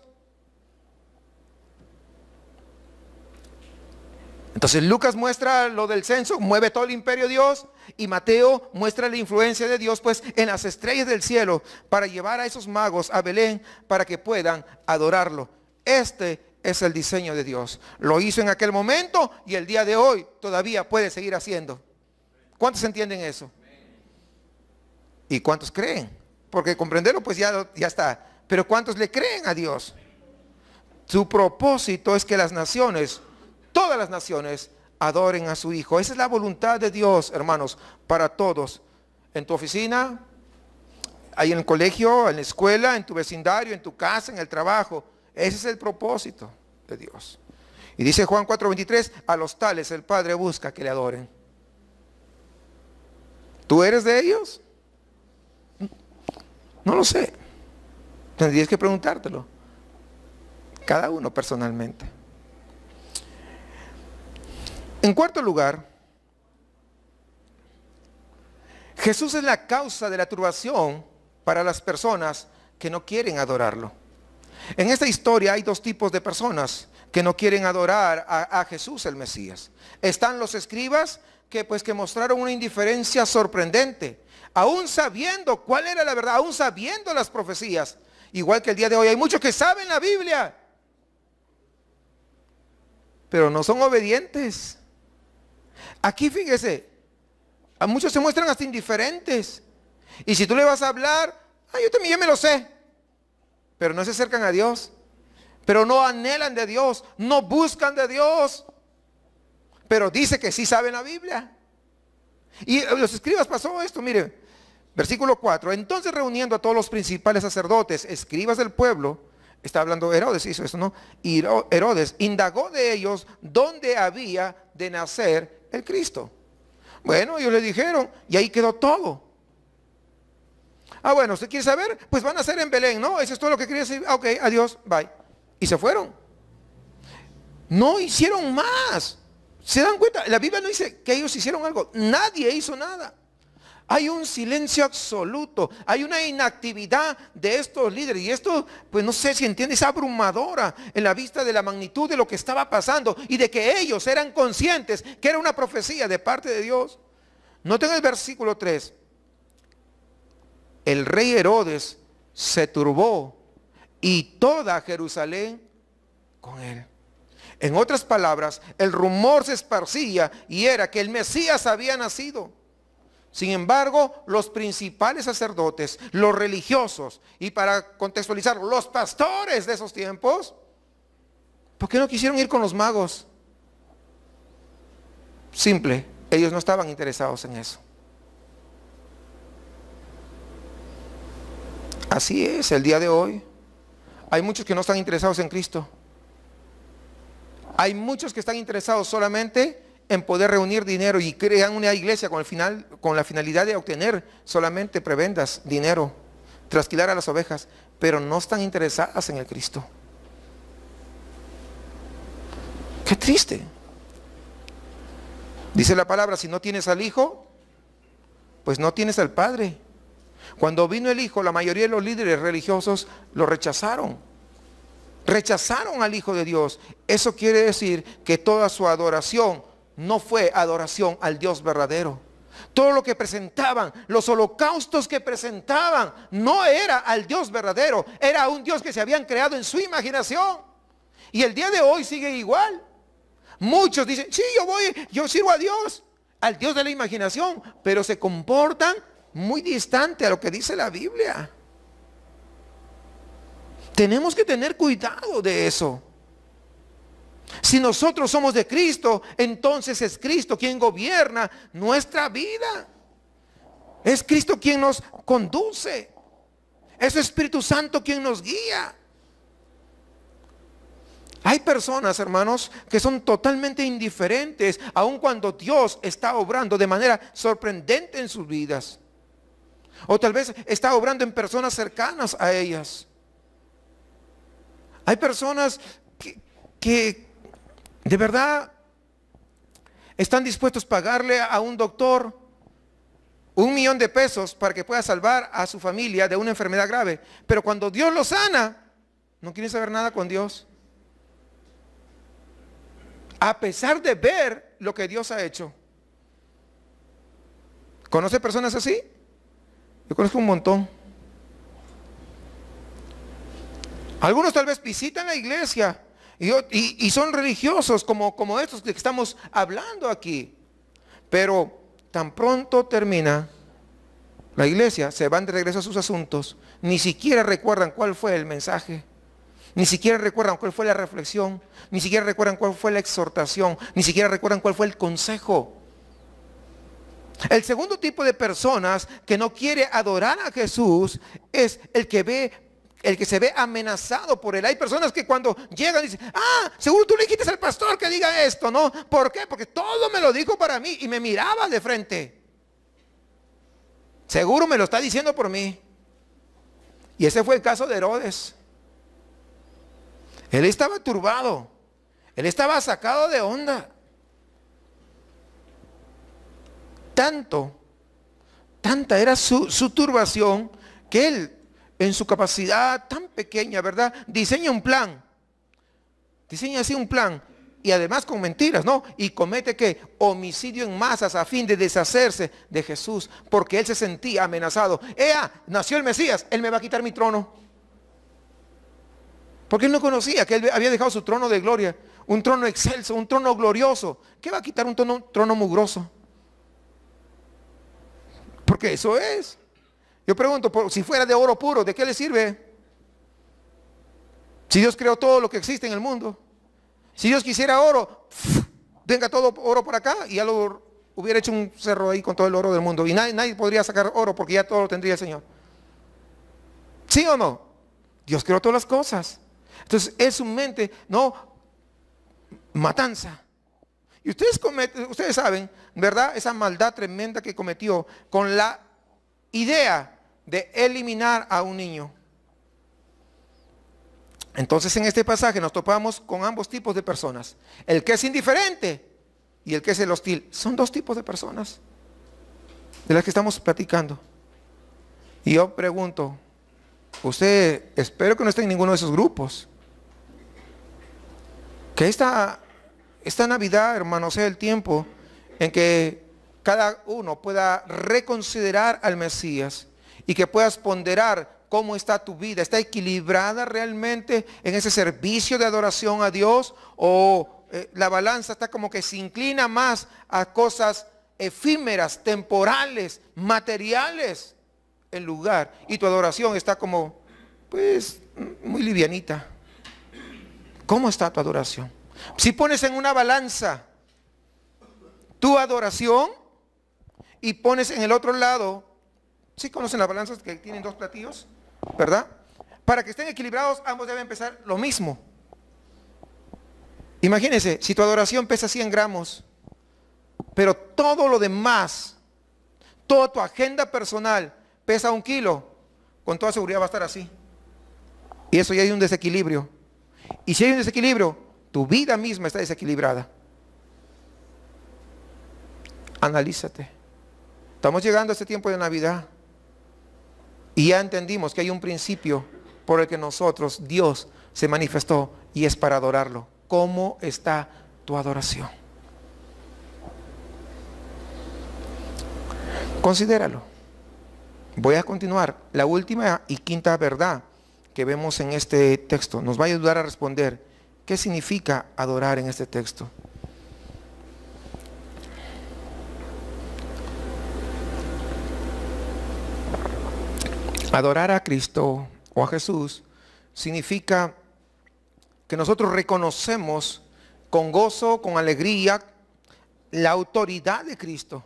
Entonces Lucas muestra lo del censo, mueve todo el imperio de Dios, y Mateo muestra la influencia de Dios pues en las estrellas del cielo para llevar a esos magos a Belén para que puedan adorarlo. Este es el diseño de Dios. Lo hizo en aquel momento y el día de hoy todavía puede seguir haciendo. ¿Cuántos entienden eso? ¿Y cuántos creen? Porque comprenderlo pues ya, ya está. Pero ¿cuántos le creen a Dios? Su propósito es que las naciones todas las naciones adoren a su Hijo. Esa es la voluntad de Dios, hermanos, para todos. En tu oficina, ahí en el colegio, en la escuela, en tu vecindario, en tu casa, en el trabajo. Ese es el propósito de Dios. Y dice Juan 4:23, a los tales el Padre busca que le adoren. ¿Tú eres de ellos? No lo sé. Tendrías que preguntártelo. Cada uno personalmente. En cuarto lugar, Jesús es la causa de la turbación para las personas que no quieren adorarlo. En esta historia hay dos tipos de personas que no quieren adorar a, Jesús el Mesías. Están los escribas que pues que mostraron una indiferencia sorprendente, aún sabiendo cuál era la verdad, aún sabiendo las profecías, igual que el día de hoy hay muchos que saben la Biblia, pero no son obedientes. Aquí fíjese, a muchos se muestran hasta indiferentes. Y si tú le vas a hablar, ah, yo también me lo sé. Pero no se acercan a Dios. Pero no anhelan de Dios, no buscan de Dios. Pero dice que sí saben la Biblia. Y los escribas pasó esto, mire, versículo 4. Entonces reuniendo a todos los principales sacerdotes, escribas del pueblo, está hablando Herodes, hizo eso, ¿no? Y Herodes indagó de ellos dónde había de nacer el Cristo. Bueno, ellos le dijeron, y ahí quedó todo. Ah, bueno, ¿usted quiere saber? Pues van a ser en Belén, ¿no? Eso es todo lo que quería decir. Ah, ok, adiós, bye. Y se fueron. No hicieron más. ¿Se dan cuenta? La Biblia no dice que ellos hicieron algo. Nadie hizo nada. Hay un silencio absoluto, hay una inactividad de estos líderes. Y esto, pues no sé si entiendes, es abrumadora en la vista de la magnitud de lo que estaba pasando y de que ellos eran conscientes que era una profecía de parte de Dios. Noten el versículo 3. El rey Herodes se turbó y toda Jerusalén con él. En otras palabras, el rumor se esparcía y era que el Mesías había nacido. Sin embargo, los principales sacerdotes, los religiosos, y para contextualizar, los pastores de esos tiempos, ¿por qué no quisieron ir con los magos? Simple, ellos no estaban interesados en eso. Así es el día de hoy. Hay muchos que no están interesados en Cristo. Hay muchos que están interesados solamente en poder reunir dinero y crean una iglesia con, el final, con la finalidad de obtener solamente prebendas, dinero, trasquilar a las ovejas, pero no están interesadas en el Cristo. Qué triste. Dice la palabra, si no tienes al Hijo, pues no tienes al Padre. Cuando vino el Hijo, la mayoría de los líderes religiosos lo rechazaron. Rechazaron al Hijo de Dios. Eso quiere decir que toda su adoración, no fue adoración al Dios verdadero. Todo lo que presentaban, los holocaustos que presentaban, no era al Dios verdadero, era un Dios que se habían creado en su imaginación. Y el día de hoy sigue igual. Muchos dicen, sí, yo voy, yo sirvo a Dios, al Dios de la imaginación, pero se comportan muy distante a lo que dice la Biblia. Tenemos que tener cuidado de eso. Si nosotros somos de Cristo, entonces es Cristo quien gobierna nuestra vida. Es Cristo quien nos conduce. Es Espíritu Santo quien nos guía. Hay personas, hermanos, que son totalmente indiferentes, aun cuando Dios está obrando de manera sorprendente en sus vidas. O tal vez está obrando en personas cercanas a ellas. Hay personas que, que ¿De verdad están dispuestos a pagarle a un doctor un millón de pesos para que pueda salvar a su familia de una enfermedad grave? Pero cuando Dios lo sana, no quieren saber nada con Dios. A pesar de ver lo que Dios ha hecho. ¿Conoce personas así? Yo conozco un montón. Algunos tal vez visitan la iglesia, y, son religiosos como, como estos que estamos hablando aquí. Pero tan pronto termina la iglesia, se van de regreso a sus asuntos, ni siquiera recuerdan cuál fue el mensaje, ni siquiera recuerdan cuál fue la reflexión, ni siquiera recuerdan cuál fue la exhortación, ni siquiera recuerdan cuál fue el consejo. El segundo tipo de personas que no quiere adorar a Jesús es el que ve el que se ve amenazado por él. Hay personas que cuando llegan dicen, ah, seguro tú le dijiste al pastor que diga esto, ¿no? ¿Por qué? Porque todo me lo dijo para mí y me miraba de frente. Seguro me lo está diciendo por mí. Y ese fue el caso de Herodes. Él estaba turbado. Él estaba sacado de onda. Tanto, tanta era su turbación que él en su capacidad tan pequeña, ¿verdad? Diseña un plan. Diseña así un plan. Y además con mentiras, ¿no? Y comete que homicidio en masas a fin de deshacerse de Jesús, porque él se sentía amenazado. ¡Ea! Nació el Mesías, él me va a quitar mi trono. Porque él no conocía que él había dejado su trono de gloria, un trono excelso, un trono glorioso. ¿Qué va a quitar un trono, trono mugroso? Porque eso es. Yo pregunto, si fuera de oro puro, ¿de qué le sirve? Si Dios creó todo lo que existe en el mundo. Si Dios quisiera oro, venga todo oro por acá y ya lo hubiera hecho un cerro ahí con todo el oro del mundo. Y nadie, nadie podría sacar oro porque ya todo lo tendría el Señor. ¿Sí o no? Dios creó todas las cosas. Entonces, es su mente, no, matanza. Y ustedes, cometen, ustedes saben, ¿verdad? Esa maldad tremenda que cometió con la idea de eliminar a un niño. Entonces en este pasaje nos topamos con ambos tipos de personas. El que es indiferente y el que es el hostil. Son dos tipos de personas de las que estamos platicando. Y yo pregunto, usted espero que no esté en ninguno de esos grupos. Que esta, esta Navidad, hermano, sea el tiempo en que cada uno pueda reconsiderar al Mesías y que puedas ponderar cómo está tu vida. ¿Está equilibrada realmente en ese servicio de adoración a Dios? ¿O eh, la balanza está como que se inclina más a cosas efímeras, temporales, materiales, en lugar? Y tu adoración está como, pues, muy livianita. ¿Cómo está tu adoración? Si pones en una balanza tu adoración y pones en el otro lado ¿Sí conocen las balanzas que tienen dos platillos? ¿Verdad? Para que estén equilibrados, ambos deben empezar lo mismo. Imagínense, si tu adoración pesa 100 gramos, pero todo lo demás, toda tu agenda personal pesa un kilo, con toda seguridad va a estar así. Y eso ya hay un desequilibrio. Y si hay un desequilibrio, tu vida misma está desequilibrada. Analízate. Estamos llegando a este tiempo de Navidad. Y ya entendimos que hay un principio por el que nosotros, Dios, se manifestó y es para adorarlo. ¿Cómo está tu adoración? Considéralo. Voy a continuar. La última y quinta verdad que vemos en este texto nos va a ayudar a responder qué significa adorar en este texto. Adorar a Cristo o a Jesús significa que nosotros reconocemos con gozo, con alegría, la autoridad de Cristo.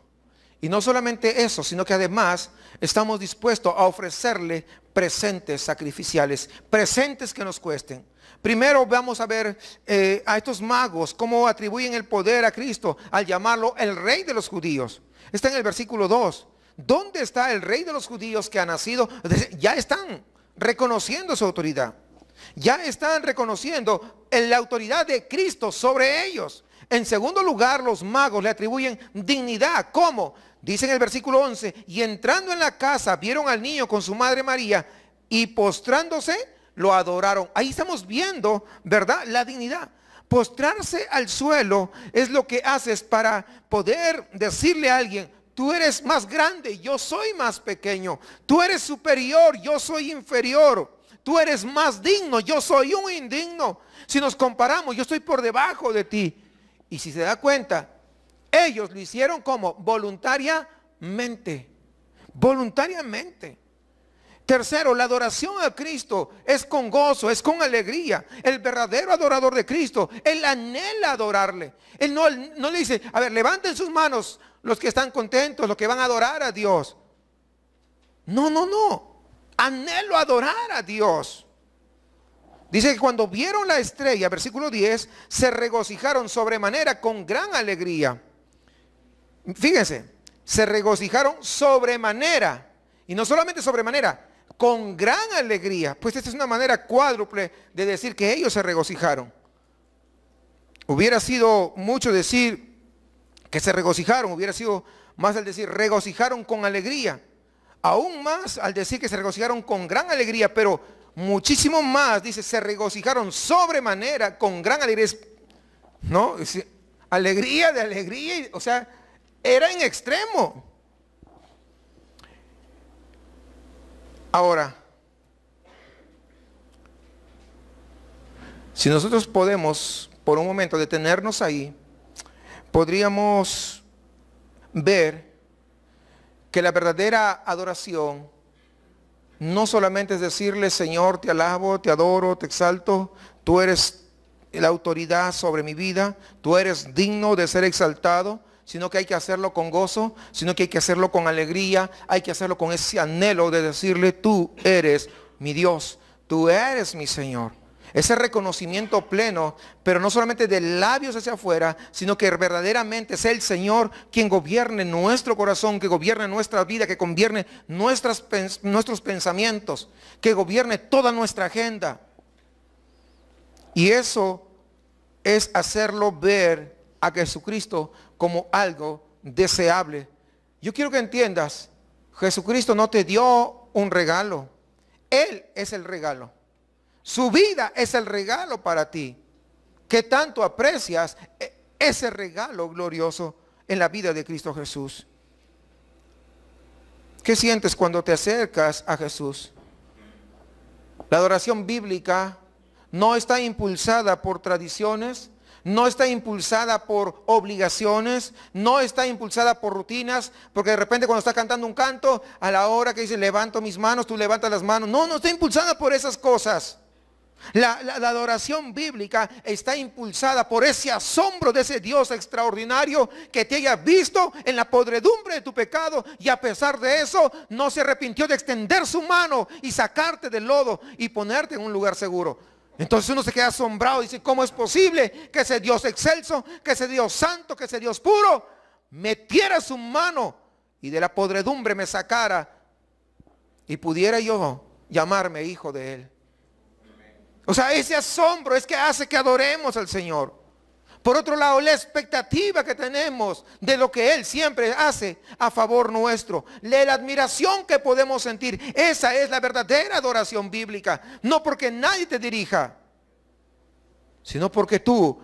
Y no solamente eso, sino que además estamos dispuestos a ofrecerle presentes sacrificiales, presentes que nos cuesten. Primero vamos a ver eh, a estos magos cómo atribuyen el poder a Cristo al llamarlo el rey de los judíos. Está en el versículo 2. ¿Dónde está el rey de los judíos que ha nacido? Ya están reconociendo su autoridad. Ya están reconociendo la autoridad de Cristo sobre ellos. En segundo lugar, los magos le atribuyen dignidad. ¿Cómo? Dice en el versículo 11, y entrando en la casa vieron al niño con su madre María y postrándose lo adoraron. Ahí estamos viendo, ¿verdad? La dignidad. Postrarse al suelo es lo que haces para poder decirle a alguien, Tú eres más grande, yo soy más pequeño. Tú eres superior, yo soy inferior. Tú eres más digno, yo soy un indigno. Si nos comparamos, yo estoy por debajo de ti. Y si se da cuenta, ellos lo hicieron como voluntariamente. Voluntariamente. Tercero, la adoración a Cristo es con gozo, es con alegría. El verdadero adorador de Cristo, él anhela adorarle. Él no, no le dice, a ver, levanten sus manos, los que están contentos, los que van a adorar a Dios. No, no, no. Anhelo adorar a Dios. Dice que cuando vieron la estrella, versículo 10, se regocijaron sobremanera con gran alegría. Fíjense, se regocijaron sobremanera. Y no solamente sobremanera, con gran alegría. Pues esta es una manera cuádruple de decir que ellos se regocijaron. Hubiera sido mucho decir, que se regocijaron, hubiera sido más al decir regocijaron con alegría, aún más al decir que se regocijaron con gran alegría, pero muchísimo más, dice, se regocijaron sobremanera con gran alegría, ¿no? Alegría de alegría, o sea, era en extremo. Ahora, si nosotros podemos por un momento detenernos ahí, podríamos ver que la verdadera adoración no solamente es decirle, Señor, te alabo, te adoro, te exalto, tú eres la autoridad sobre mi vida, tú eres digno de ser exaltado, sino que hay que hacerlo con gozo, sino que hay que hacerlo con alegría, hay que hacerlo con ese anhelo de decirle, tú eres mi Dios, tú eres mi Señor. Ese reconocimiento pleno, pero no solamente de labios hacia afuera, sino que verdaderamente sea el Señor quien gobierne nuestro corazón, que gobierne nuestra vida, que gobierne nuestras, nuestros pensamientos, que gobierne toda nuestra agenda. Y eso es hacerlo ver a Jesucristo como algo deseable. Yo quiero que entiendas, Jesucristo no te dio un regalo. Él es el regalo. Su vida es el regalo para ti. Que tanto aprecias eh, ese regalo glorioso en la vida de Cristo Jesús. ¿Qué sientes cuando te acercas a Jesús? La adoración bíblica no está impulsada por tradiciones, no está impulsada por obligaciones, no está impulsada por rutinas, porque de repente cuando está cantando un canto, a la hora que dice levanto mis manos, tú levantas las manos. No, no está impulsada por esas cosas. La, adoración bíblica está impulsada por ese asombro de ese Dios extraordinario que te haya visto en la podredumbre de tu pecado y a pesar de eso no se arrepintió de extender su mano y sacarte del lodo y ponerte en un lugar seguro. Entonces uno se queda asombrado y dice, ¿cómo es posible que ese Dios excelso, que ese Dios santo, que ese Dios puro, metiera su mano y de la podredumbre me sacara y pudiera yo llamarme hijo de él? O sea, ese asombro es que hace que adoremos al Señor. Por otro lado, la expectativa que tenemos de lo que Él siempre hace a favor nuestro, la admiración que podemos sentir, esa es la verdadera adoración bíblica. No porque nadie te dirija, sino porque tú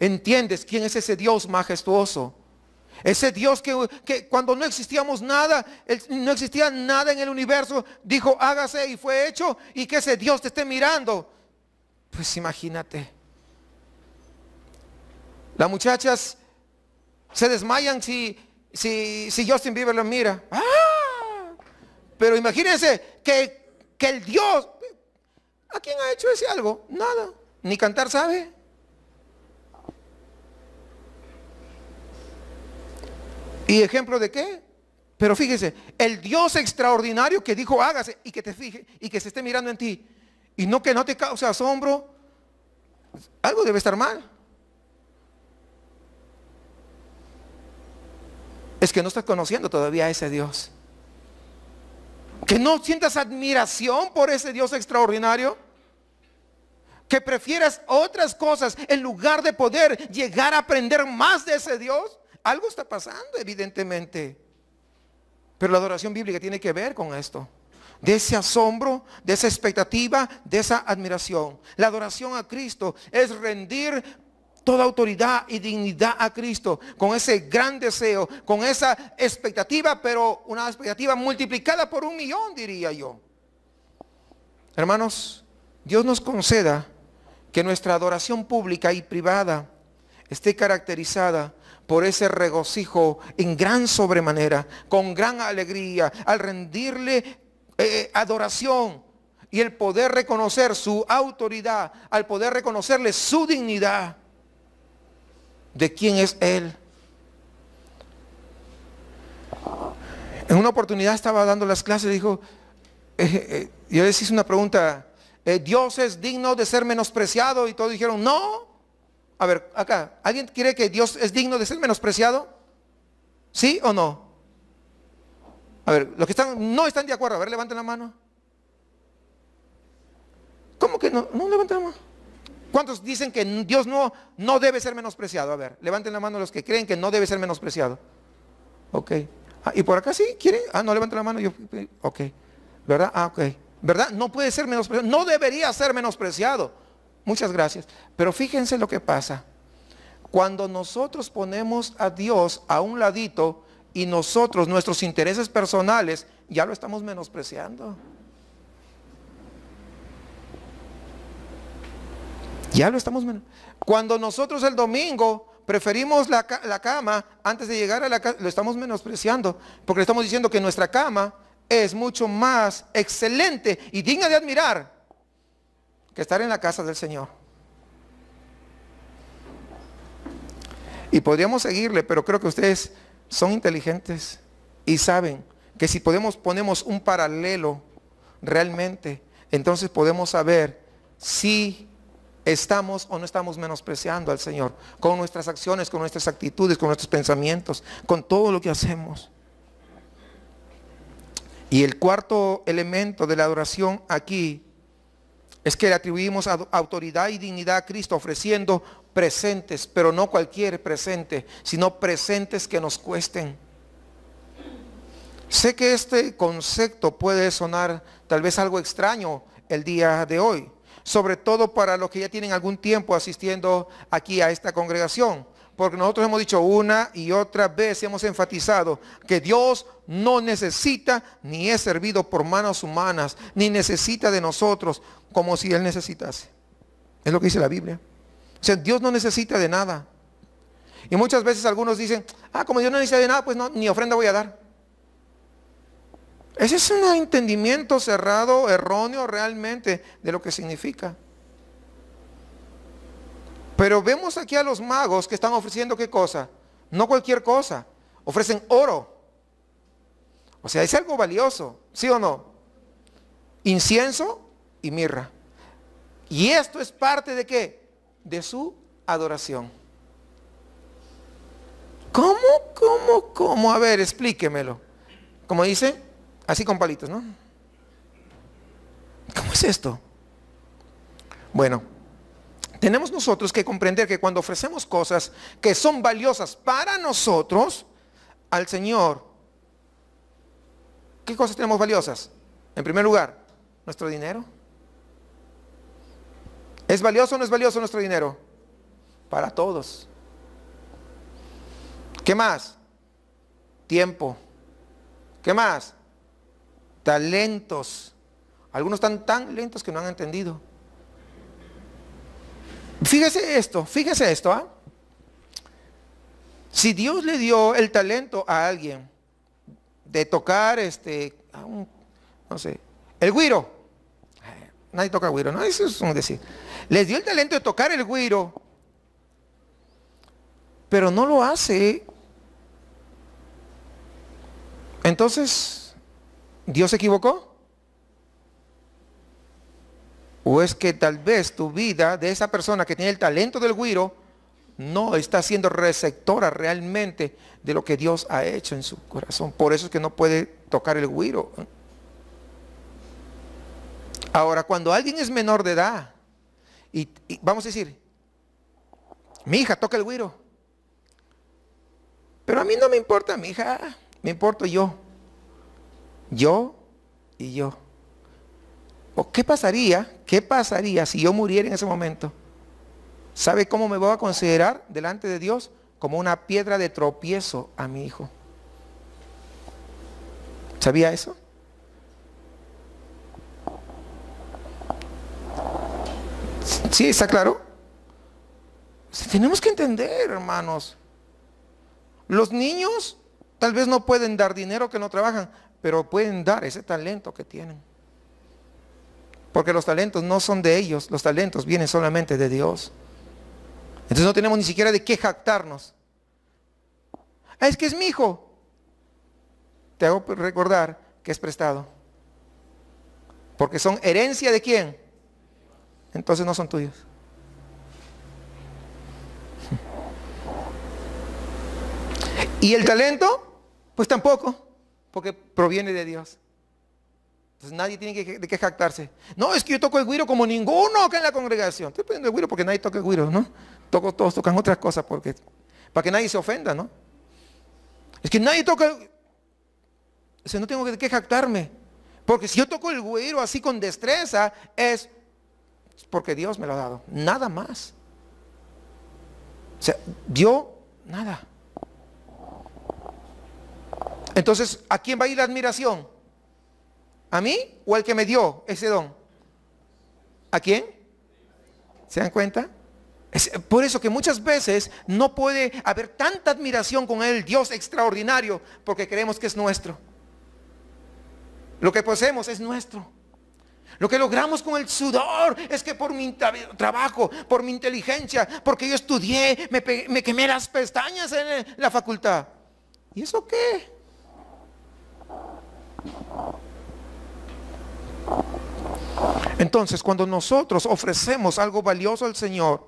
entiendes quién es ese Dios majestuoso. Ese Dios que, que cuando no existíamos nada, no existía nada en el universo, dijo hágase y fue hecho y que ese Dios te esté mirando pues imagínate. Las muchachas se desmayan si, si, Justin Bieber lo mira. ¡Ah! Pero imagínense que, que el Dios, ¿a quién ha hecho ese algo? Nada. Ni cantar sabe. ¿Y ejemplo de qué? Pero fíjese, el Dios extraordinario que dijo hágase y que te fije y que se esté mirando en ti, y no que no te cause asombro, algo debe estar mal. Es que no estás conociendo todavía a ese Dios. Que no sientas admiración por ese Dios extraordinario. Que prefieras otras cosas en lugar de poder llegar a aprender más de ese Dios. Algo está pasando, evidentemente. Pero la adoración bíblica tiene que ver con esto de ese asombro, de esa expectativa, de esa admiración. La adoración a Cristo es rendir toda autoridad y dignidad a Cristo, con ese gran deseo, con esa expectativa, pero una expectativa multiplicada por un millón, diría yo. Hermanos, Dios nos conceda que nuestra adoración pública y privada esté caracterizada por ese regocijo en gran sobremanera, con gran alegría, al rendirle eh, eh, adoración y el poder reconocer su autoridad, al poder reconocerle su dignidad de quién es Él. En una oportunidad estaba dando las clases dijo, eh, yo les hice una pregunta, ¿Dios es digno de ser menospreciado? Y todos dijeron, no. A ver, acá, ¿alguien quiere que Dios es digno de ser menospreciado? ¿Sí o no? A ver, los que están, no están de acuerdo, a ver, levanten la mano. ¿Cómo que no? No levanten la mano. ¿Cuántos dicen que Dios no, no debe ser menospreciado? A ver, levanten la mano los que creen que no debe ser menospreciado. Ok. Ah, ¿Y por acá sí? ¿Quieren? Ah, no, levanten la mano. Yo, ok. ¿Verdad? Ah, ok. ¿Verdad? No puede ser menospreciado. No debería ser menospreciado. Muchas gracias. Pero fíjense lo que pasa. Cuando nosotros ponemos a Dios a un ladito y nosotros, nuestros intereses personales, ya lo estamos menospreciando. Ya lo estamos menospreciando. Cuando nosotros el domingo preferimos la, la, cama antes de llegar a la casa, lo estamos menospreciando, porque le estamos diciendo que nuestra cama es mucho más excelente y digna de admirar que estar en la casa del Señor. Y podríamos seguirle, pero creo que ustedes son inteligentes y saben que si podemos ponemos un paralelo realmente, entonces podemos saber si estamos o no estamos menospreciando al Señor con nuestras acciones, con nuestras actitudes, con nuestros pensamientos, con todo lo que hacemos. Y el cuarto elemento de la adoración aquí es que le atribuimos autoridad y dignidad a Cristo ofreciendo presentes, pero no cualquier presente, sino presentes que nos cuesten. Sé que este concepto puede sonar tal vez algo extraño el día de hoy, sobre todo para los que ya tienen algún tiempo asistiendo aquí a esta congregación porque nosotros hemos dicho una y otra vez y hemos enfatizado que Dios no necesita ni es servido por manos humanas, ni necesita de nosotros como si Él necesitase. Es lo que dice la Biblia. O sea, Dios no necesita de nada. Y muchas veces algunos dicen, ah, como Dios no necesita de nada, pues no, ni ofrenda voy a dar. Ese es un entendimiento cerrado, erróneo realmente de lo que significa. Pero vemos aquí a los magos que están ofreciendo qué cosa. No cualquier cosa. Ofrecen oro. O sea, es algo valioso. ¿Sí o no? Incienso y mirra. Y esto es parte de qué? De su adoración. ¿Cómo, cómo, cómo? A ver, explíquemelo. Como dice, así con palitos, ¿no? ¿Cómo es esto? Bueno, tenemos nosotros que comprender que cuando ofrecemos cosas que son valiosas para nosotros, al Señor, ¿qué cosas tenemos valiosas? En primer lugar, nuestro dinero. ¿Es valioso o no es valioso nuestro dinero? Para todos. ¿Qué más? Tiempo. ¿Qué más? Talentos. Algunos están tan lentos que no han entendido. Fíjese esto, fíjese esto. ¿ah? Si Dios le dio el talento a alguien de tocar este, no sé, el guiro. Nadie toca guiro, nadie Eso es decir. Les dio el talento de tocar el guiro, pero no lo hace. Entonces, ¿Dios se equivocó? O es que tal vez tu vida de esa persona que tiene el talento del guiro no está siendo receptora realmente de lo que Dios ha hecho en su corazón. Por eso es que no puede tocar el guiro. Ahora, cuando alguien es menor de edad, y, vamos a decir, mi hija toca el guiro. Pero a mí no me importa mi hija, me importo yo. Yo y yo. Pues, ¿qué pasaría? ¿Qué pasaría si yo muriera en ese momento? ¿Sabe cómo me voy a considerar delante de Dios? Como una piedra de tropiezo a mi hijo. ¿Sabía eso? ¿Sí? ¿Está claro? tenemos que entender, hermanos. Los niños tal vez no pueden dar dinero que no trabajan, pero pueden dar ese talento que tienen. Porque los talentos no son de ellos, los talentos vienen solamente de Dios. Entonces no tenemos ni siquiera de qué jactarnos. Ah, es que es mi hijo. Te hago recordar que es prestado. Porque son herencia de quién. Entonces no son tuyos. Y el talento, pues tampoco, porque proviene de Dios nadie tiene que, de jactarse. No, es que yo toco el guiro como ninguno acá en la congregación. Estoy poniendo el guiro porque nadie toca el guiro, ¿no? Toco, todos tocan otras cosas porque, para que nadie se ofenda, ¿no? Es que nadie toca el... O sea, no tengo que jactarme. Porque si yo toco el guiro así con destreza, es porque Dios me lo ha dado. Nada más. O sea, yo, nada. Entonces, ¿a quién va a ir la admiración? ¿A mí o al que me dio ese don? ¿A quién? ¿Se dan cuenta? Es por eso que muchas veces no puede haber tanta admiración con el Dios extraordinario porque creemos que es nuestro. Lo que poseemos es nuestro. Lo que logramos con el sudor es que por mi trabajo, por mi inteligencia, porque yo estudié, me quemé las pestañas en la facultad. ¿Y eso qué? Entonces, cuando nosotros ofrecemos algo valioso al Señor,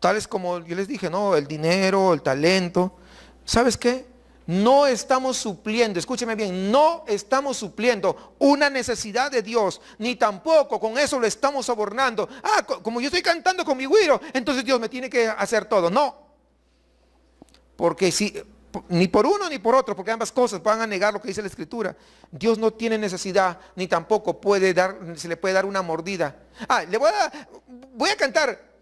tales como yo les dije, no, el dinero, el talento, ¿sabes qué? No estamos supliendo, escúcheme bien, no estamos supliendo una necesidad de Dios, ni tampoco con eso lo estamos sobornando. Ah, como yo estoy cantando con mi güiro, entonces Dios me tiene que hacer todo. No. Porque si ni por uno ni por otro, porque ambas cosas van a negar lo que dice la Escritura. Dios no tiene necesidad, ni tampoco puede dar, se le puede dar una mordida. Ah, le voy a, voy a cantar.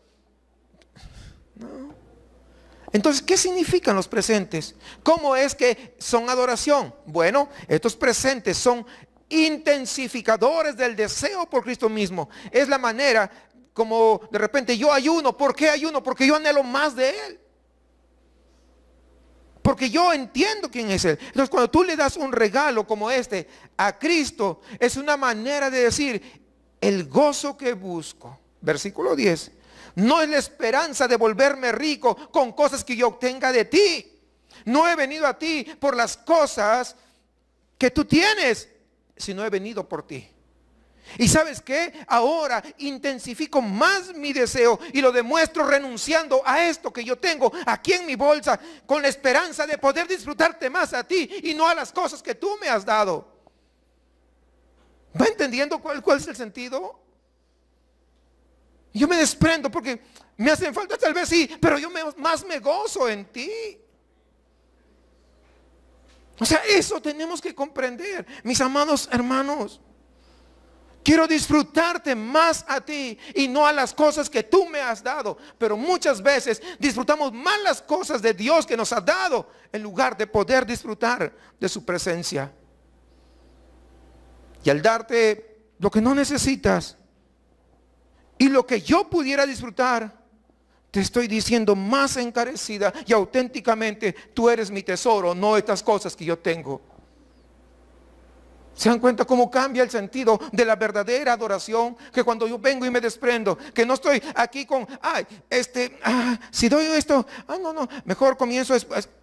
Entonces, ¿qué significan los presentes? ¿Cómo es que son adoración? Bueno, estos presentes son intensificadores del deseo por Cristo mismo. Es la manera como de repente yo ayuno. ¿Por qué ayuno? Porque yo anhelo más de Él yo entiendo quién es Él. Entonces, cuando tú le das un regalo como este a Cristo, es una manera de decir, el gozo que busco, versículo 10, no es la esperanza de volverme rico con cosas que yo obtenga de ti. No he venido a ti por las cosas que tú tienes, sino he venido por ti. Y sabes qué? Ahora intensifico más mi deseo y lo demuestro renunciando a esto que yo tengo aquí en mi bolsa con la esperanza de poder disfrutarte más a ti y no a las cosas que tú me has dado. ¿Va entendiendo cuál, es el sentido? Yo me desprendo porque me hacen falta tal vez sí, pero yo más me gozo en ti. O sea, eso tenemos que comprender, mis amados hermanos. Quiero disfrutarte más a ti y no a las cosas que tú me has dado. Pero muchas veces disfrutamos más las cosas de Dios que nos ha dado en lugar de poder disfrutar de su presencia. Y al darte lo que no necesitas y lo que yo pudiera disfrutar, te estoy diciendo más encarecida y auténticamente, tú eres mi tesoro, no estas cosas que yo tengo. ¿Se dan cuenta cómo cambia el sentido de la verdadera adoración? Que cuando yo vengo y me desprendo, que no estoy aquí con, ay, este, ah, si doy esto, ah, no, no, mejor comienzo a,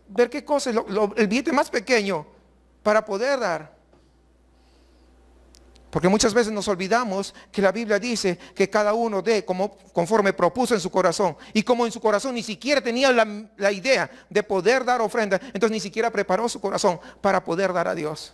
ver qué cosa, el billete más pequeño para poder dar. Porque muchas veces nos olvidamos que la Biblia dice que cada uno dé como, conforme propuso en su corazón. Y como en su corazón ni siquiera tenía la, la idea de poder dar ofrenda, entonces ni siquiera preparó su corazón para poder dar a Dios.